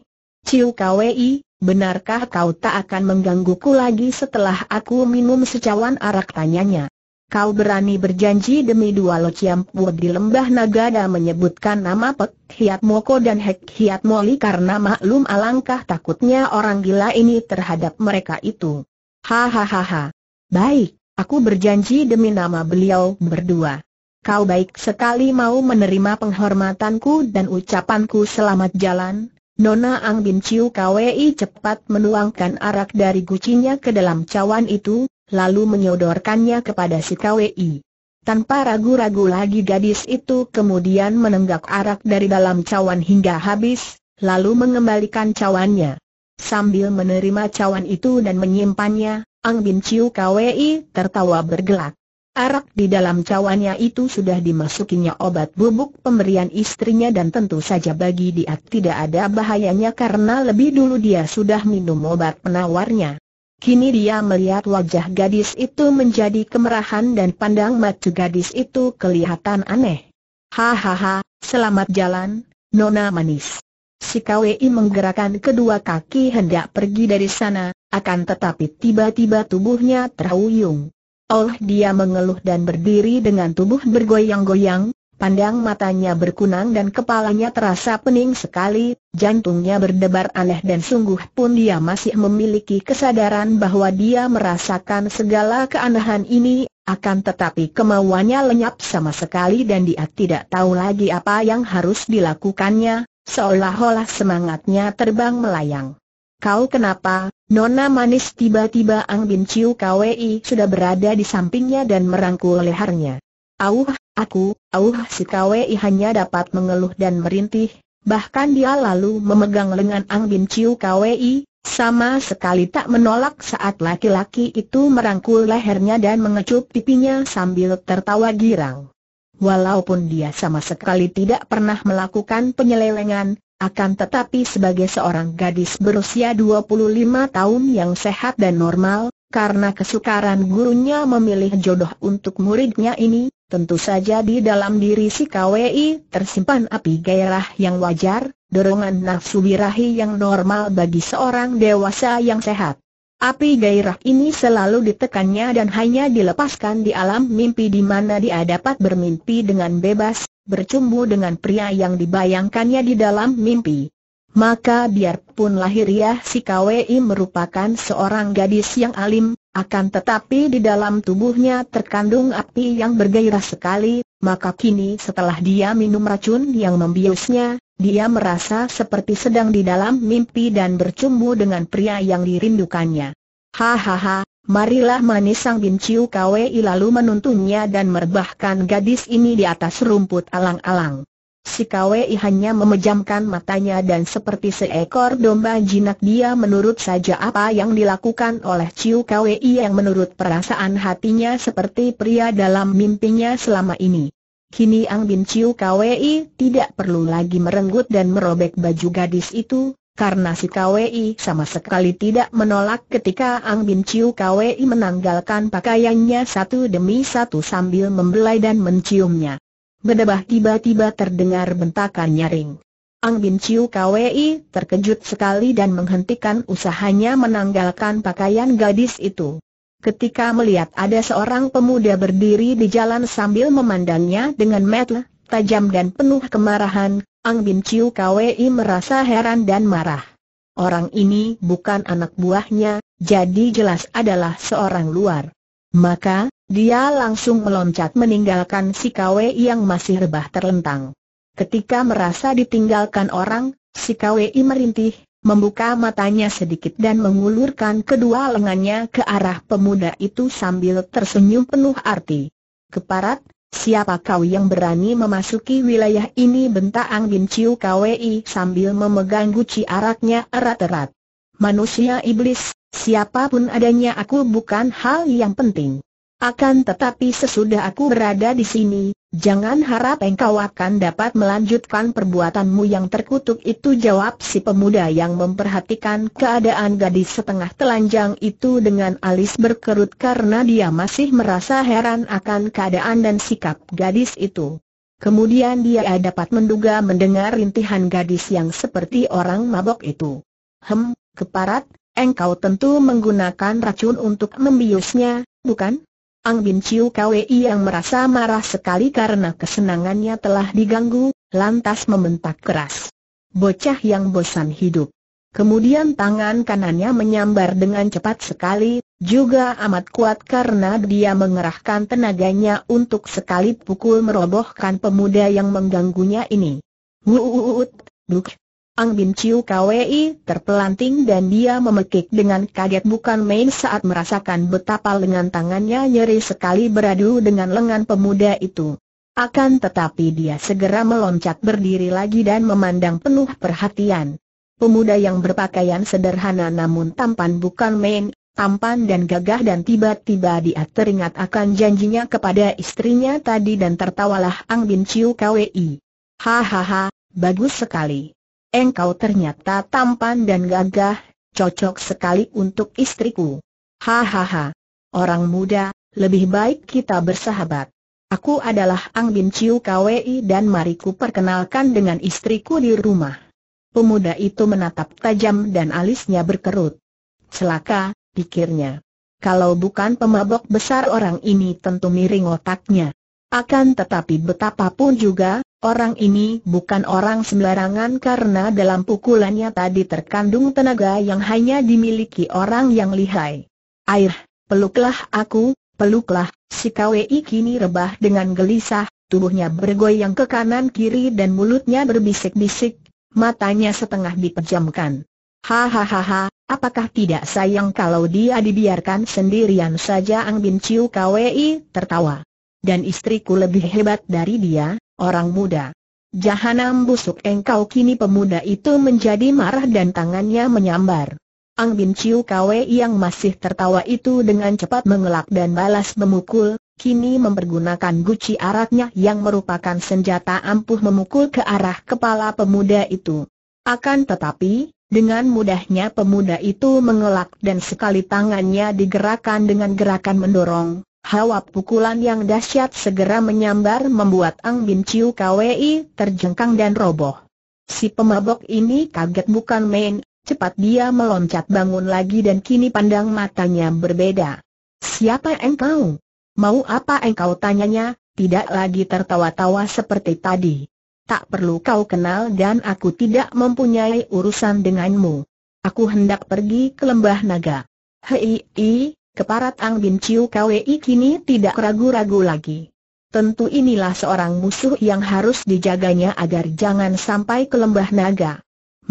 Ciu Kwei, benarkah kau tak akan menggangguku lagi setelah aku minum secawan arak tanyanya? Kau berani berjanji demi dua lo buat di lembah Nagada menyebutkan nama Pek Hiat Moko dan Hek Hiat Moli karena maklum alangkah takutnya orang gila ini terhadap mereka itu. Hahaha. Baik, aku berjanji demi nama beliau berdua. Kau baik sekali mau menerima penghormatanku dan ucapanku selamat jalan, Nona Ang Bin Chiu Kwi cepat menuangkan arak dari gucinya ke dalam cawan itu, lalu menyodorkannya kepada si Kwi. Tanpa ragu-ragu lagi gadis itu kemudian menenggak arak dari dalam cawan hingga habis, lalu mengembalikan cawannya. Sambil menerima cawan itu dan menyimpannya, Ang Bin Chiu Kwi tertawa bergelak. Arak di dalam cawannya itu sudah dimasukinya obat bubuk pemberian istrinya dan tentu saja bagi dia tidak ada bahayanya karena lebih dulu dia sudah minum obat penawarnya. Kini dia melihat wajah gadis itu menjadi kemerahan dan pandang mata gadis itu kelihatan aneh. Hahaha, selamat jalan, Nona Manis. Si KWI menggerakkan kedua kaki hendak pergi dari sana, akan tetapi tiba-tiba tubuhnya terhuyung. Oh dia mengeluh dan berdiri dengan tubuh bergoyang-goyang, pandang matanya berkunang dan kepalanya terasa pening sekali, jantungnya berdebar aneh dan sungguh pun dia masih memiliki kesadaran bahwa dia merasakan segala keanehan ini, akan tetapi kemauannya lenyap sama sekali dan dia tidak tahu lagi apa yang harus dilakukannya, seolah-olah semangatnya terbang melayang. Kau kenapa, Nona manis tiba-tiba Ang Bin Chiu Kwi sudah berada di sampingnya dan merangkul lehernya. Auh, aku, auh si Kwi hanya dapat mengeluh dan merintih, bahkan dia lalu memegang lengan Ang Bin Chiu Kwi, sama sekali tak menolak saat laki-laki itu merangkul lehernya dan mengecup pipinya sambil tertawa girang. Walaupun dia sama sekali tidak pernah melakukan penyelewengan, akan tetapi sebagai seorang gadis berusia 25 tahun yang sehat dan normal, karena kesukaran gurunya memilih jodoh untuk muridnya ini, tentu saja di dalam diri si KWI tersimpan api gairah yang wajar, dorongan nafsu birahi yang normal bagi seorang dewasa yang sehat. Api gairah ini selalu ditekannya dan hanya dilepaskan di alam mimpi di mana dia dapat bermimpi dengan bebas, bercumbu dengan pria yang dibayangkannya di dalam mimpi. Maka biarpun lahiriah ya, si KWI merupakan seorang gadis yang alim, akan tetapi di dalam tubuhnya terkandung api yang bergairah sekali, maka kini setelah dia minum racun yang membiusnya, dia merasa seperti sedang di dalam mimpi dan bercumbu dengan pria yang dirindukannya. Hahaha, Marilah manis Sang Bin Ciu Kwei lalu menuntunnya dan merbahkan gadis ini di atas rumput alang-alang. Si Kwei hanya memejamkan matanya dan seperti seekor domba jinak dia menurut saja apa yang dilakukan oleh Ciu Kwei yang menurut perasaan hatinya seperti pria dalam mimpinya selama ini. Kini Ang Bin Ciu Kwei tidak perlu lagi merenggut dan merobek baju gadis itu, karena si KWI sama sekali tidak menolak ketika Ang Bin Chiu KWI menanggalkan pakaiannya satu demi satu sambil membelai dan menciumnya. Bedebah tiba-tiba terdengar bentakan nyaring. Ang Bin Chiu KWI terkejut sekali dan menghentikan usahanya menanggalkan pakaian gadis itu. Ketika melihat ada seorang pemuda berdiri di jalan sambil memandangnya dengan metel, tajam dan penuh kemarahan, Ang Bin Chiu Kwei merasa heran dan marah. Orang ini bukan anak buahnya, jadi jelas adalah seorang luar. Maka, dia langsung meloncat meninggalkan si Kwei yang masih rebah terlentang. Ketika merasa ditinggalkan orang, si Kwei merintih, membuka matanya sedikit dan mengulurkan kedua lengannya ke arah pemuda itu sambil tersenyum penuh arti. Keparat, Siapa kau yang berani memasuki wilayah ini bentak Ang Bin Chiu Kwei sambil memegang guci araknya erat-erat. Manusia iblis, siapapun adanya aku bukan hal yang penting. Akan tetapi sesudah aku berada di sini, jangan harap engkau akan dapat melanjutkan perbuatanmu yang terkutuk itu jawab si pemuda yang memperhatikan keadaan gadis setengah telanjang itu dengan alis berkerut karena dia masih merasa heran akan keadaan dan sikap gadis itu. Kemudian dia dapat menduga mendengar rintihan gadis yang seperti orang mabok itu. Hem, keparat, engkau tentu menggunakan racun untuk membiusnya, bukan? Ang Bin Chiu Kwei yang merasa marah sekali karena kesenangannya telah diganggu, lantas membentak keras. Bocah yang bosan hidup. Kemudian tangan kanannya menyambar dengan cepat sekali, juga amat kuat karena dia mengerahkan tenaganya untuk sekali pukul merobohkan pemuda yang mengganggunya ini. Wuuut, duk, Ang Bin Chiu KWI terpelanting dan dia memekik dengan kaget bukan main saat merasakan betapa lengan tangannya nyeri sekali beradu dengan lengan pemuda itu. Akan tetapi dia segera meloncat berdiri lagi dan memandang penuh perhatian. Pemuda yang berpakaian sederhana namun tampan bukan main, tampan dan gagah dan tiba-tiba dia teringat akan janjinya kepada istrinya tadi dan tertawalah Ang Bin Chiu KWI. Hahaha, bagus sekali engkau ternyata tampan dan gagah, cocok sekali untuk istriku. Hahaha. Orang muda, lebih baik kita bersahabat. Aku adalah Ang Bin Chiu KWI dan mariku perkenalkan dengan istriku di rumah. Pemuda itu menatap tajam dan alisnya berkerut. Celaka, pikirnya. Kalau bukan pemabok besar orang ini tentu miring otaknya. Akan tetapi betapapun juga, Orang ini bukan orang sembarangan karena dalam pukulannya tadi terkandung tenaga yang hanya dimiliki orang yang lihai. Air, peluklah aku, peluklah, si Kwi kini rebah dengan gelisah, tubuhnya bergoyang ke kanan kiri dan mulutnya berbisik-bisik, matanya setengah dipejamkan. Hahaha, apakah tidak sayang kalau dia dibiarkan sendirian saja Ang Bin Chiu KWI tertawa. Dan istriku lebih hebat dari dia, Orang muda. Jahanam busuk engkau kini pemuda itu menjadi marah dan tangannya menyambar. Ang Bin Chiu Kwe yang masih tertawa itu dengan cepat mengelak dan balas memukul, kini mempergunakan guci aratnya yang merupakan senjata ampuh memukul ke arah kepala pemuda itu. Akan tetapi, dengan mudahnya pemuda itu mengelak dan sekali tangannya digerakkan dengan gerakan mendorong, Hawa pukulan yang dahsyat segera menyambar membuat Ang Bin Chiu KWI terjengkang dan roboh. Si pemabok ini kaget bukan main, cepat dia meloncat bangun lagi dan kini pandang matanya berbeda. Siapa engkau? Mau apa engkau tanyanya, tidak lagi tertawa-tawa seperti tadi. Tak perlu kau kenal dan aku tidak mempunyai urusan denganmu. Aku hendak pergi ke lembah naga. Hei, Keparat Ang Bin Chiu Kwei kini tidak ragu-ragu lagi. Tentu inilah seorang musuh yang harus dijaganya agar jangan sampai ke lembah naga.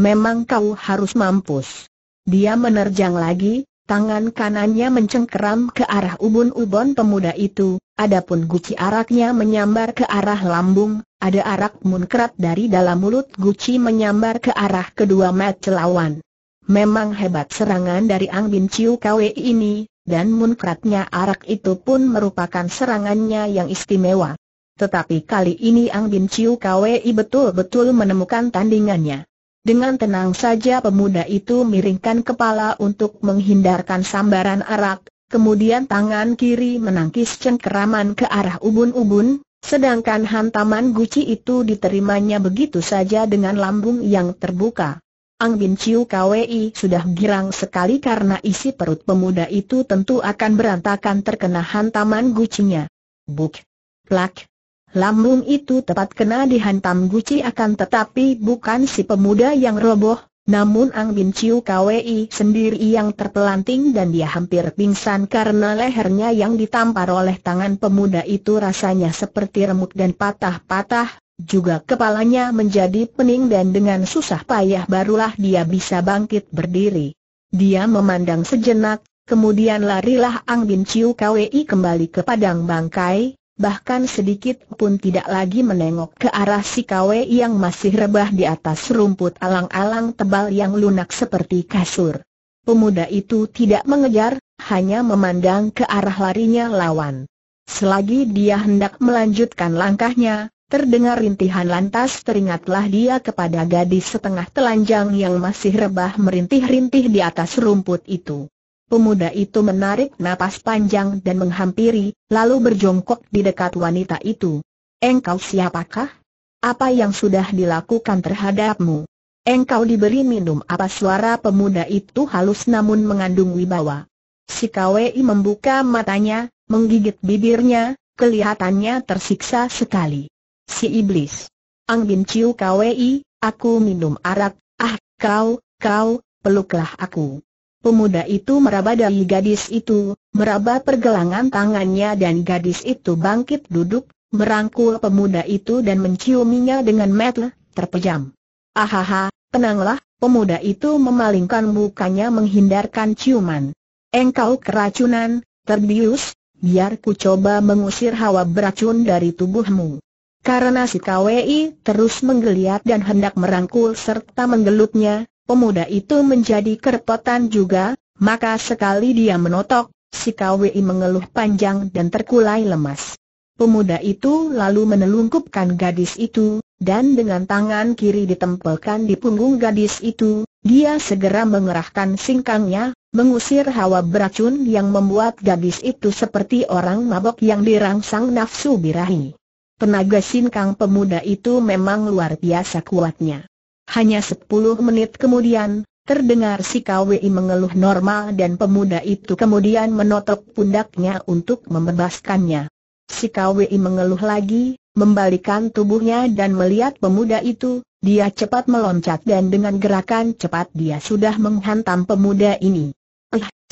Memang kau harus mampus. Dia menerjang lagi, tangan kanannya mencengkeram ke arah ubun ubun pemuda itu, adapun guci araknya menyambar ke arah lambung, ada arak munkrat dari dalam mulut guci menyambar ke arah kedua mat celawan. Memang hebat serangan dari Ang Bin Chiu Kwei ini, dan munkratnya arak itu pun merupakan serangannya yang istimewa. Tetapi kali ini Ang Bin Chiu Kwei betul-betul menemukan tandingannya. Dengan tenang saja pemuda itu miringkan kepala untuk menghindarkan sambaran arak, kemudian tangan kiri menangkis cengkeraman ke arah ubun-ubun, sedangkan hantaman guci itu diterimanya begitu saja dengan lambung yang terbuka. Ang Bin Chiu KWI sudah girang sekali karena isi perut pemuda itu tentu akan berantakan terkena hantaman gucinya. Buk! Plak! Lambung itu tepat kena dihantam guci akan tetapi bukan si pemuda yang roboh, namun Ang Bin Chiu KWI sendiri yang terpelanting dan dia hampir pingsan karena lehernya yang ditampar oleh tangan pemuda itu rasanya seperti remuk dan patah-patah, juga kepalanya menjadi pening dan dengan susah payah barulah dia bisa bangkit berdiri. Dia memandang sejenak, kemudian larilah Ang Bin Chiu Kwei kembali ke padang bangkai, bahkan sedikit pun tidak lagi menengok ke arah si Kwei yang masih rebah di atas rumput alang-alang tebal yang lunak seperti kasur. Pemuda itu tidak mengejar, hanya memandang ke arah larinya lawan. Selagi dia hendak melanjutkan langkahnya, Terdengar rintihan lantas teringatlah dia kepada gadis setengah telanjang yang masih rebah merintih-rintih di atas rumput itu. Pemuda itu menarik napas panjang dan menghampiri, lalu berjongkok di dekat wanita itu. Engkau siapakah? Apa yang sudah dilakukan terhadapmu? Engkau diberi minum apa suara pemuda itu halus namun mengandung wibawa. Si Kwei membuka matanya, menggigit bibirnya, kelihatannya tersiksa sekali. Si iblis. Ang Bin Chiu Kwei, aku minum arak, ah, kau, kau, peluklah aku. Pemuda itu meraba dari gadis itu, meraba pergelangan tangannya dan gadis itu bangkit duduk, merangkul pemuda itu dan menciuminya dengan metel, terpejam. Ahaha, tenanglah, pemuda itu memalingkan mukanya menghindarkan ciuman. Engkau keracunan, terbius, biar ku coba mengusir hawa beracun dari tubuhmu. Karena si KWI terus menggeliat dan hendak merangkul serta menggelutnya, pemuda itu menjadi kerepotan juga, maka sekali dia menotok, si KWI mengeluh panjang dan terkulai lemas. Pemuda itu lalu menelungkupkan gadis itu, dan dengan tangan kiri ditempelkan di punggung gadis itu, dia segera mengerahkan singkangnya, mengusir hawa beracun yang membuat gadis itu seperti orang mabok yang dirangsang nafsu birahi. Tenaga sinkang pemuda itu memang luar biasa kuatnya. Hanya 10 menit kemudian, terdengar si kwi mengeluh normal dan pemuda itu kemudian menotok pundaknya untuk membebaskannya. Si kwi mengeluh lagi, membalikan tubuhnya dan melihat pemuda itu, dia cepat meloncat dan dengan gerakan cepat dia sudah menghantam pemuda ini.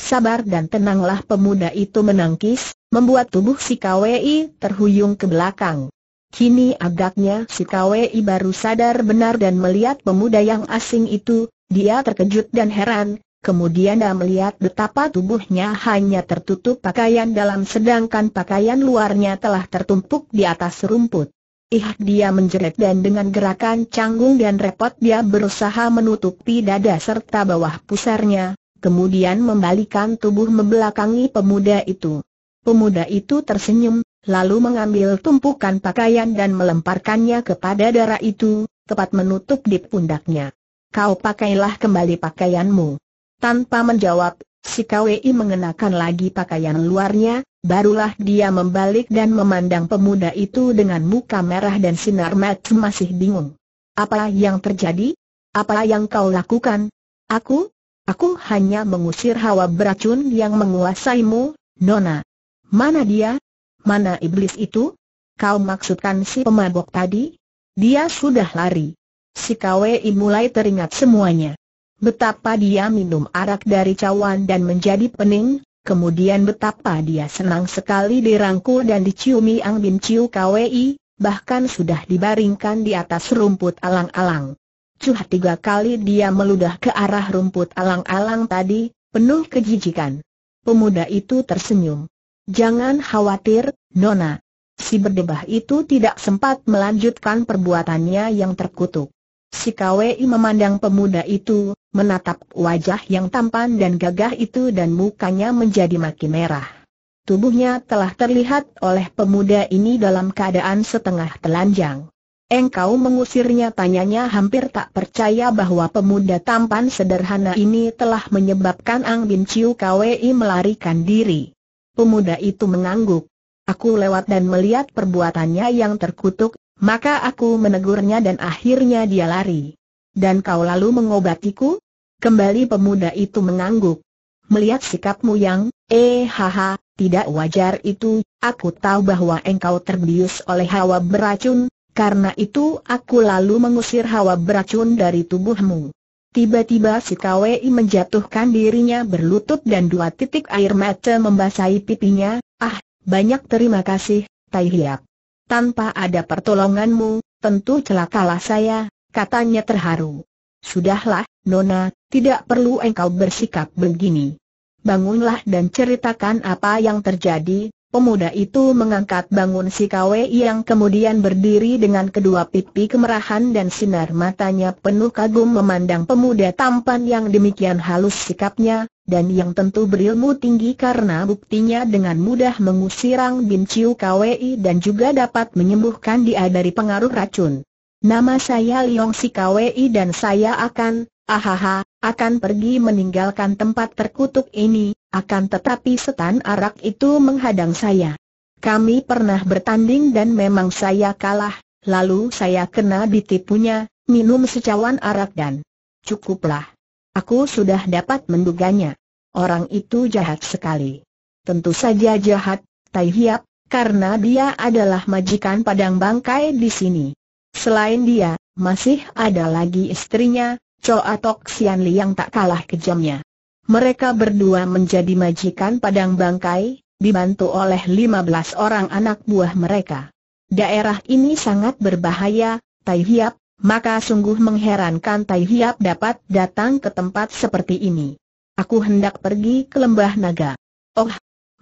Sabar dan tenanglah pemuda itu menangkis, membuat tubuh si KWI terhuyung ke belakang. Kini agaknya si KWI baru sadar benar dan melihat pemuda yang asing itu, dia terkejut dan heran, kemudian dia melihat betapa tubuhnya hanya tertutup pakaian dalam sedangkan pakaian luarnya telah tertumpuk di atas rumput. Ih dia menjerit dan dengan gerakan canggung dan repot dia berusaha menutupi dada serta bawah pusarnya, kemudian membalikan tubuh membelakangi pemuda itu. Pemuda itu tersenyum, lalu mengambil tumpukan pakaian dan melemparkannya kepada darah itu, tepat menutup di pundaknya. Kau pakailah kembali pakaianmu. Tanpa menjawab, si KWI mengenakan lagi pakaian luarnya, barulah dia membalik dan memandang pemuda itu dengan muka merah dan sinar mata masih bingung. Apa yang terjadi? Apa yang kau lakukan? Aku? Aku hanya mengusir hawa beracun yang menguasaimu, Nona. Mana dia? Mana iblis itu? Kau maksudkan si pemabok tadi? Dia sudah lari. Si KWI mulai teringat semuanya. Betapa dia minum arak dari cawan dan menjadi pening, kemudian betapa dia senang sekali dirangkul dan diciumi Ang Bin Ciu KWI, bahkan sudah dibaringkan di atas rumput alang-alang. Cuh tiga kali dia meludah ke arah rumput alang-alang tadi, penuh kejijikan. Pemuda itu tersenyum. Jangan khawatir, Nona. Si berdebah itu tidak sempat melanjutkan perbuatannya yang terkutuk. Si KWI memandang pemuda itu, menatap wajah yang tampan dan gagah itu dan mukanya menjadi makin merah. Tubuhnya telah terlihat oleh pemuda ini dalam keadaan setengah telanjang. Engkau mengusirnya tanyanya hampir tak percaya bahwa pemuda tampan sederhana ini telah menyebabkan Ang Bin Chiu Kwei melarikan diri. Pemuda itu mengangguk. Aku lewat dan melihat perbuatannya yang terkutuk, maka aku menegurnya dan akhirnya dia lari. Dan kau lalu mengobatiku? Kembali pemuda itu mengangguk. Melihat sikapmu yang, eh haha, tidak wajar itu, aku tahu bahwa engkau terbius oleh hawa beracun, karena itu aku lalu mengusir hawa beracun dari tubuhmu. Tiba-tiba si KWI menjatuhkan dirinya berlutut dan dua titik air mata membasahi pipinya, ah, banyak terima kasih, Tai Hiap. Tanpa ada pertolonganmu, tentu celakalah saya, katanya terharu. Sudahlah, Nona, tidak perlu engkau bersikap begini. Bangunlah dan ceritakan apa yang terjadi, Pemuda itu mengangkat bangun si Kwe yang kemudian berdiri dengan kedua pipi kemerahan dan sinar matanya penuh kagum memandang pemuda tampan yang demikian halus sikapnya, dan yang tentu berilmu tinggi karena buktinya dengan mudah mengusirang Bin Chiu Kwe dan juga dapat menyembuhkan dia dari pengaruh racun. Nama saya Liong Si Kwe dan saya akan, ahaha, akan pergi meninggalkan tempat terkutuk ini, akan tetapi setan arak itu menghadang saya. Kami pernah bertanding dan memang saya kalah, lalu saya kena ditipunya, minum secawan arak dan cukuplah. Aku sudah dapat menduganya. Orang itu jahat sekali. Tentu saja jahat, Tai Hiap, karena dia adalah majikan padang bangkai di sini. Selain dia, masih ada lagi istrinya, Choa Atok Sian Li yang tak kalah kejamnya. Mereka berdua menjadi majikan padang bangkai, dibantu oleh 15 orang anak buah mereka. Daerah ini sangat berbahaya, Tai Hiap, maka sungguh mengherankan Tai Hiap dapat datang ke tempat seperti ini. Aku hendak pergi ke lembah naga. Oh,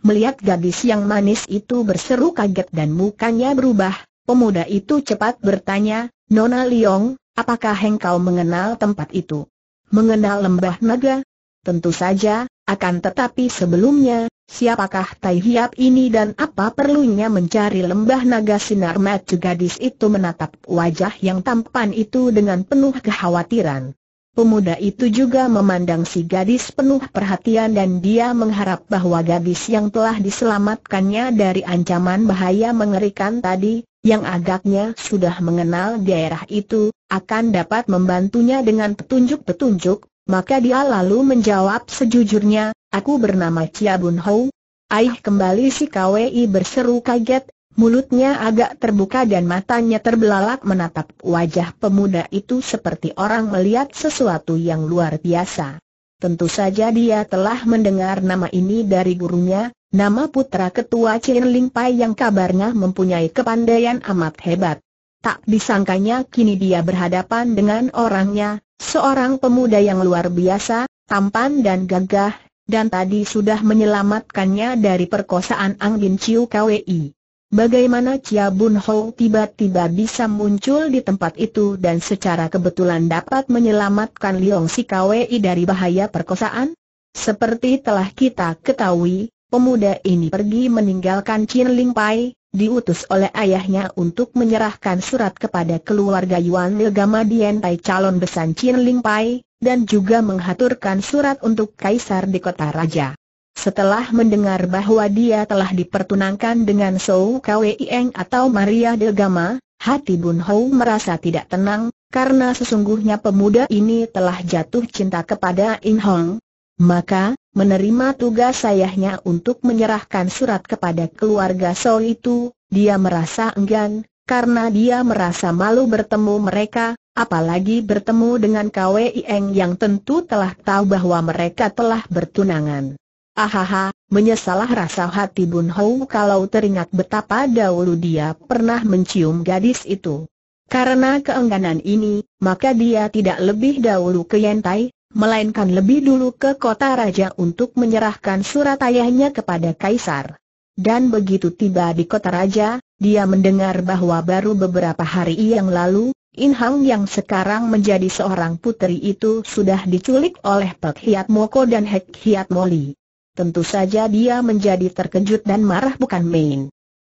melihat gadis yang manis itu berseru kaget dan mukanya berubah, pemuda itu cepat bertanya, Nona Liong, apakah engkau mengenal tempat itu? Mengenal lembah naga? Tentu saja, akan tetapi sebelumnya, siapakah Tai Hiap ini dan apa perlunya mencari lembah naga sinar juga gadis itu menatap wajah yang tampan itu dengan penuh kekhawatiran. Pemuda itu juga memandang si gadis penuh perhatian dan dia mengharap bahwa gadis yang telah diselamatkannya dari ancaman bahaya mengerikan tadi, yang agaknya sudah mengenal daerah itu, akan dapat membantunya dengan petunjuk-petunjuk, maka dia lalu menjawab sejujurnya, aku bernama Chia Bun Ho. Aih kembali si KWI berseru kaget, mulutnya agak terbuka dan matanya terbelalak menatap wajah pemuda itu seperti orang melihat sesuatu yang luar biasa. Tentu saja dia telah mendengar nama ini dari gurunya, nama putra ketua Chin Ling Pai yang kabarnya mempunyai kepandaian amat hebat. Tak disangkanya kini dia berhadapan dengan orangnya, seorang pemuda yang luar biasa, tampan dan gagah, dan tadi sudah menyelamatkannya dari perkosaan Ang Bin Chiu KWI. Bagaimana Chia Bun Ho tiba-tiba bisa muncul di tempat itu dan secara kebetulan dapat menyelamatkan Liong Si KWI dari bahaya perkosaan? Seperti telah kita ketahui, pemuda ini pergi meninggalkan Chin Ling Pai, diutus oleh ayahnya untuk menyerahkan surat kepada keluarga Yuan Legama Dian Pai calon besan Chin Ling Pai, dan juga menghaturkan surat untuk Kaisar di kota Raja. Setelah mendengar bahwa dia telah dipertunangkan dengan Sou Kwe Ieng atau Maria Delgama, hati Bun Hou merasa tidak tenang, karena sesungguhnya pemuda ini telah jatuh cinta kepada In Hong, maka, menerima tugas sayahnya untuk menyerahkan surat kepada keluarga Sol itu, dia merasa enggan, karena dia merasa malu bertemu mereka, apalagi bertemu dengan Kwei Eng yang tentu telah tahu bahwa mereka telah bertunangan. Ahaha, menyesalah rasa hati Bun Hou kalau teringat betapa dahulu dia pernah mencium gadis itu. Karena keengganan ini, maka dia tidak lebih dahulu ke Yentai, melainkan lebih dulu ke kota raja untuk menyerahkan surat ayahnya kepada kaisar. Dan begitu tiba di kota raja, dia mendengar bahwa baru beberapa hari yang lalu, In Hang yang sekarang menjadi seorang putri itu sudah diculik oleh Pek Hiat Moko dan Hek Hiat Moli. Tentu saja dia menjadi terkejut dan marah bukan main.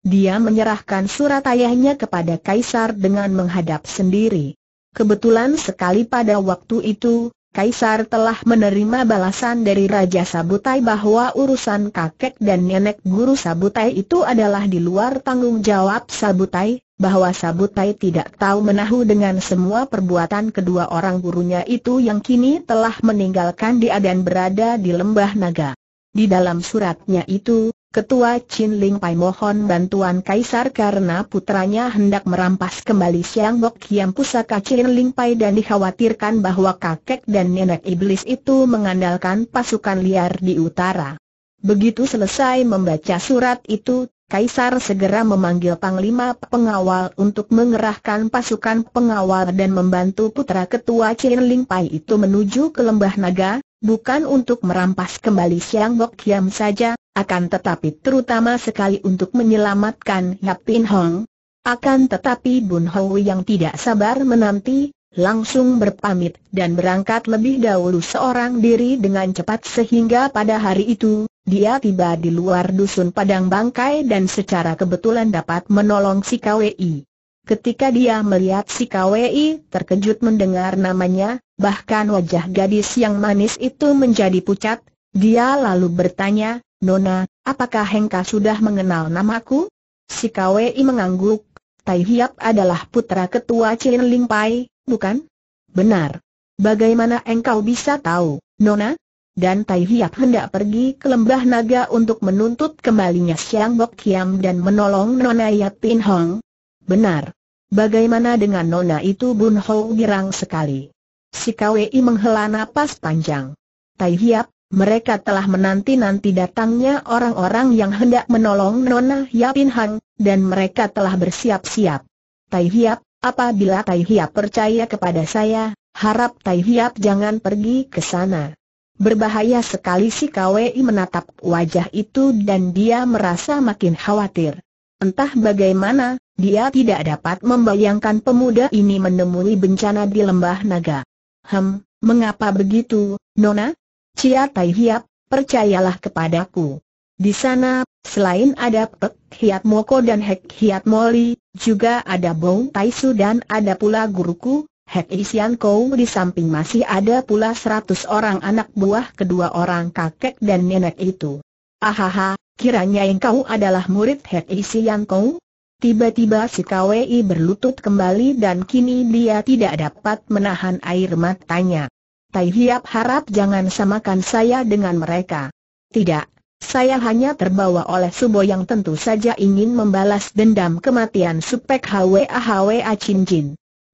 Dia menyerahkan surat ayahnya kepada Kaisar dengan menghadap sendiri. Kebetulan sekali pada waktu itu, Kaisar telah menerima balasan dari Raja Sabutai bahwa urusan kakek dan nenek guru Sabutai itu adalah di luar tanggung jawab Sabutai, bahwa Sabutai tidak tahu menahu dengan semua perbuatan kedua orang gurunya itu yang kini telah meninggalkan dia dan berada di Lembah Naga. Di dalam suratnya itu, Ketua Chin Ling Pai mohon bantuan Kaisar karena putranya hendak merampas kembali Siang Bok Kiam pusaka Chin Ling Pai dan dikhawatirkan bahwa kakek dan nenek iblis itu mengandalkan pasukan liar di utara. Begitu selesai membaca surat itu, Kaisar segera memanggil Panglima Pengawal untuk mengerahkan pasukan pengawal dan membantu putra ketua Chin Ling Pai itu menuju ke Lembah Naga, bukan untuk merampas kembali Siang Bok Kiam saja, akan tetapi terutama sekali untuk menyelamatkan Yap Pin Hong. Akan tetapi Bun Hoi yang tidak sabar menanti, langsung berpamit dan berangkat lebih dahulu seorang diri dengan cepat sehingga pada hari itu, dia tiba di luar dusun Padang Bangkai dan secara kebetulan dapat menolong si KWI. Ketika dia melihat si KWI terkejut mendengar namanya, bahkan wajah gadis yang manis itu menjadi pucat, dia lalu bertanya, Nona, apakah Hengka sudah mengenal namaku? Si Kwei mengangguk, Tai Hiap adalah putra ketua Chin Ling Pai, bukan? Benar. Bagaimana engkau bisa tahu, Nona? Dan Tai Hiap hendak pergi ke lembah naga untuk menuntut kembalinya Siang Bok Kiam dan menolong Nona Yat Pin Hong. Benar. Bagaimana dengan Nona itu Bun Hou girang sekali. Si Kwei menghela napas panjang. Tai Hiap, mereka telah menanti-nanti datangnya orang-orang yang hendak menolong Nona Yapin Hang, dan mereka telah bersiap-siap. Tai Hiap, apabila Tai Hiap percaya kepada saya, harap Tai Hiap jangan pergi ke sana. Berbahaya sekali si KWI menatap wajah itu dan dia merasa makin khawatir. Entah bagaimana, dia tidak dapat membayangkan pemuda ini menemui bencana di lembah naga. Hem, mengapa begitu, Nona? Cia Tai Hiap, percayalah kepadaku. Di sana, selain ada Pek Hiat Moko dan Hek Hiat Moli, juga ada Bong Tai Su dan ada pula guruku, Hek Isian Kou di samping masih ada pula seratus orang anak buah kedua orang kakek dan nenek itu. Ahaha, kiranya yang kau adalah murid Hek Isian Kou? Tiba-tiba si Kwei berlutut kembali dan kini dia tidak dapat menahan air matanya. Tai Hiap harap jangan samakan saya dengan mereka. Tidak, saya hanya terbawa oleh Subo yang tentu saja ingin membalas dendam kematian Supek Hwa Hwa Chin Jin.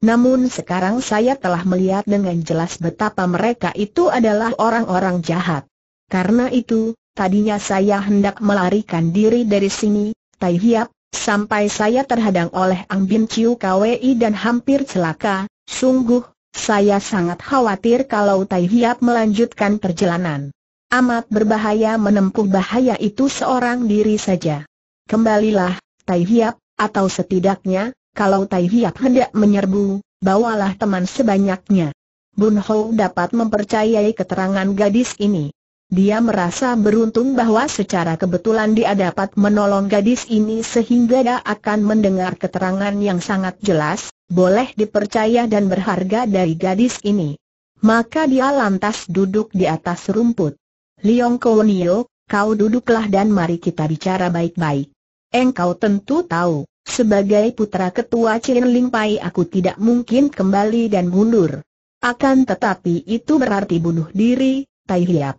Namun sekarang saya telah melihat dengan jelas betapa mereka itu adalah orang-orang jahat. Karena itu, tadinya saya hendak melarikan diri dari sini, Tai Hiap, sampai saya terhadang oleh Ang Bin Chiu Kwi dan hampir celaka, sungguh saya sangat khawatir kalau Tai Hiap melanjutkan perjalanan. Amat berbahaya menempuh bahaya itu seorang diri saja. Kembalilah, Tai Hiap, atau setidaknya, kalau Tai Hiap hendak menyerbu, bawalah teman sebanyaknya. Bun Ho dapat mempercayai keterangan gadis ini. Dia merasa beruntung bahwa secara kebetulan dia dapat menolong gadis ini sehingga dia akan mendengar keterangan yang sangat jelas, boleh dipercaya dan berharga dari gadis ini. Maka dia lantas duduk di atas rumput. Liong Kounio, kau duduklah dan mari kita bicara baik-baik. Engkau tentu tahu, sebagai putra ketua Chin Ling Pai aku tidak mungkin kembali dan mundur. Akan tetapi itu berarti bunuh diri, Tai Hiap.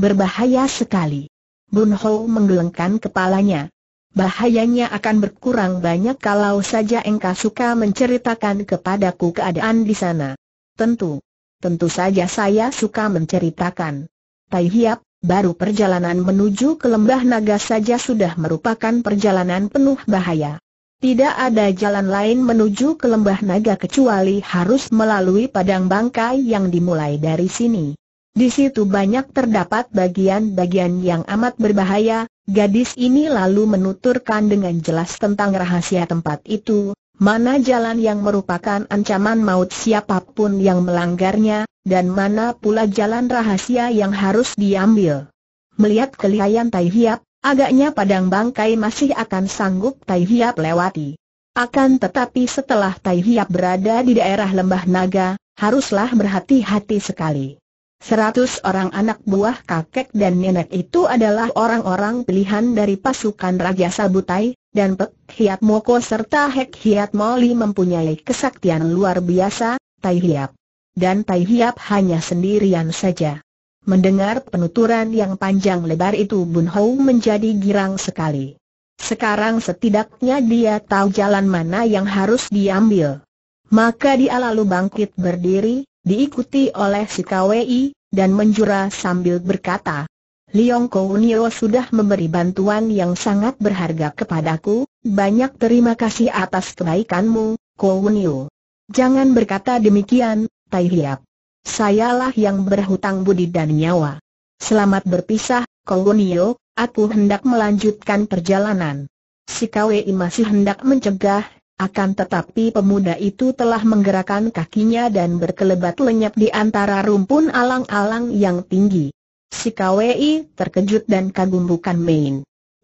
Berbahaya sekali. Bun Ho menggelengkan kepalanya. Bahayanya akan berkurang banyak kalau saja engkau suka menceritakan kepadaku keadaan di sana. Tentu. Tentu saja saya suka menceritakan. Tai Hiap, baru perjalanan menuju ke lembah naga saja sudah merupakan perjalanan penuh bahaya. Tidak ada jalan lain menuju ke lembah naga kecuali harus melalui padang bangkai yang dimulai dari sini. Di situ banyak terdapat bagian-bagian yang amat berbahaya, gadis ini lalu menuturkan dengan jelas tentang rahasia tempat itu, mana jalan yang merupakan ancaman maut siapapun yang melanggarnya, dan mana pula jalan rahasia yang harus diambil. Melihat kelihayan Tai Hiap, agaknya padang bangkai masih akan sanggup Tai Hiap lewati. Akan tetapi setelah Tai Hiap berada di daerah Lembah Naga, haruslah berhati-hati sekali. Seratus orang anak buah kakek dan nenek itu adalah orang-orang pilihan dari pasukan Raja Sabutai, dan Pek Hiat Moko serta Hek Hiat Moli mempunyai kesaktian luar biasa, Tai Hiap. Dan Tai Hiap hanya sendirian saja. Mendengar penuturan yang panjang lebar itu Bun Hou menjadi girang sekali. Sekarang setidaknya dia tahu jalan mana yang harus diambil. Maka dia lalu bangkit berdiri, diikuti oleh si KWI, dan menjura sambil berkata, Liong Kounio sudah memberi bantuan yang sangat berharga kepadaku, banyak terima kasih atas kebaikanmu, Kounio. Jangan berkata demikian, Tai Hiap. Sayalah yang berhutang budi dan nyawa. Selamat berpisah, Kounio, aku hendak melanjutkan perjalanan. Si KWI masih hendak mencegah, akan tetapi pemuda itu telah menggerakkan kakinya dan berkelebat lenyap di antara rumpun alang-alang yang tinggi. Si KWI terkejut dan kagum bukan main.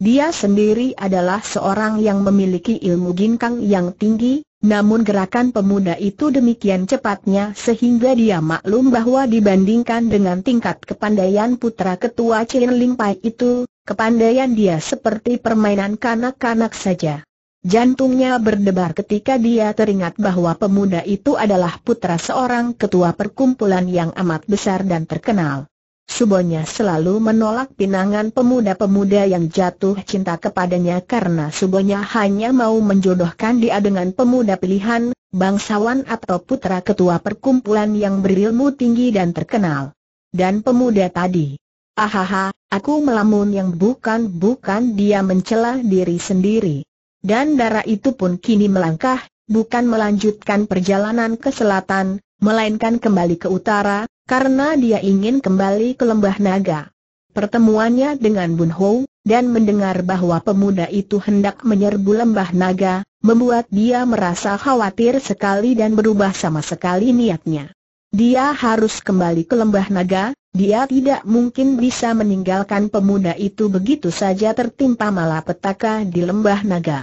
Dia sendiri adalah seorang yang memiliki ilmu ginkang yang tinggi, namun gerakan pemuda itu demikian cepatnya sehingga dia maklum bahwa dibandingkan dengan tingkat kepandaian putra ketua Chen Ling Pai itu, kepandaian dia seperti permainan kanak-kanak saja. Jantungnya berdebar ketika dia teringat bahwa pemuda itu adalah putra seorang ketua perkumpulan yang amat besar dan terkenal. Subonya selalu menolak pinangan pemuda-pemuda yang jatuh cinta kepadanya karena Subonya hanya mau menjodohkan dia dengan pemuda pilihan, bangsawan atau putra ketua perkumpulan yang berilmu tinggi dan terkenal. Dan pemuda tadi. Ahaha, aku melamun yang bukan-bukan dia mencela diri sendiri dan darah itu pun kini melangkah, bukan melanjutkan perjalanan ke selatan, melainkan kembali ke utara, karena dia ingin kembali ke Lembah Naga. Pertemuannya dengan Bun Ho dan mendengar bahwa pemuda itu hendak menyerbu Lembah Naga, membuat dia merasa khawatir sekali dan berubah sama sekali niatnya. Dia harus kembali ke Lembah Naga, dia tidak mungkin bisa meninggalkan pemuda itu begitu saja tertimpa malapetaka di Lembah Naga.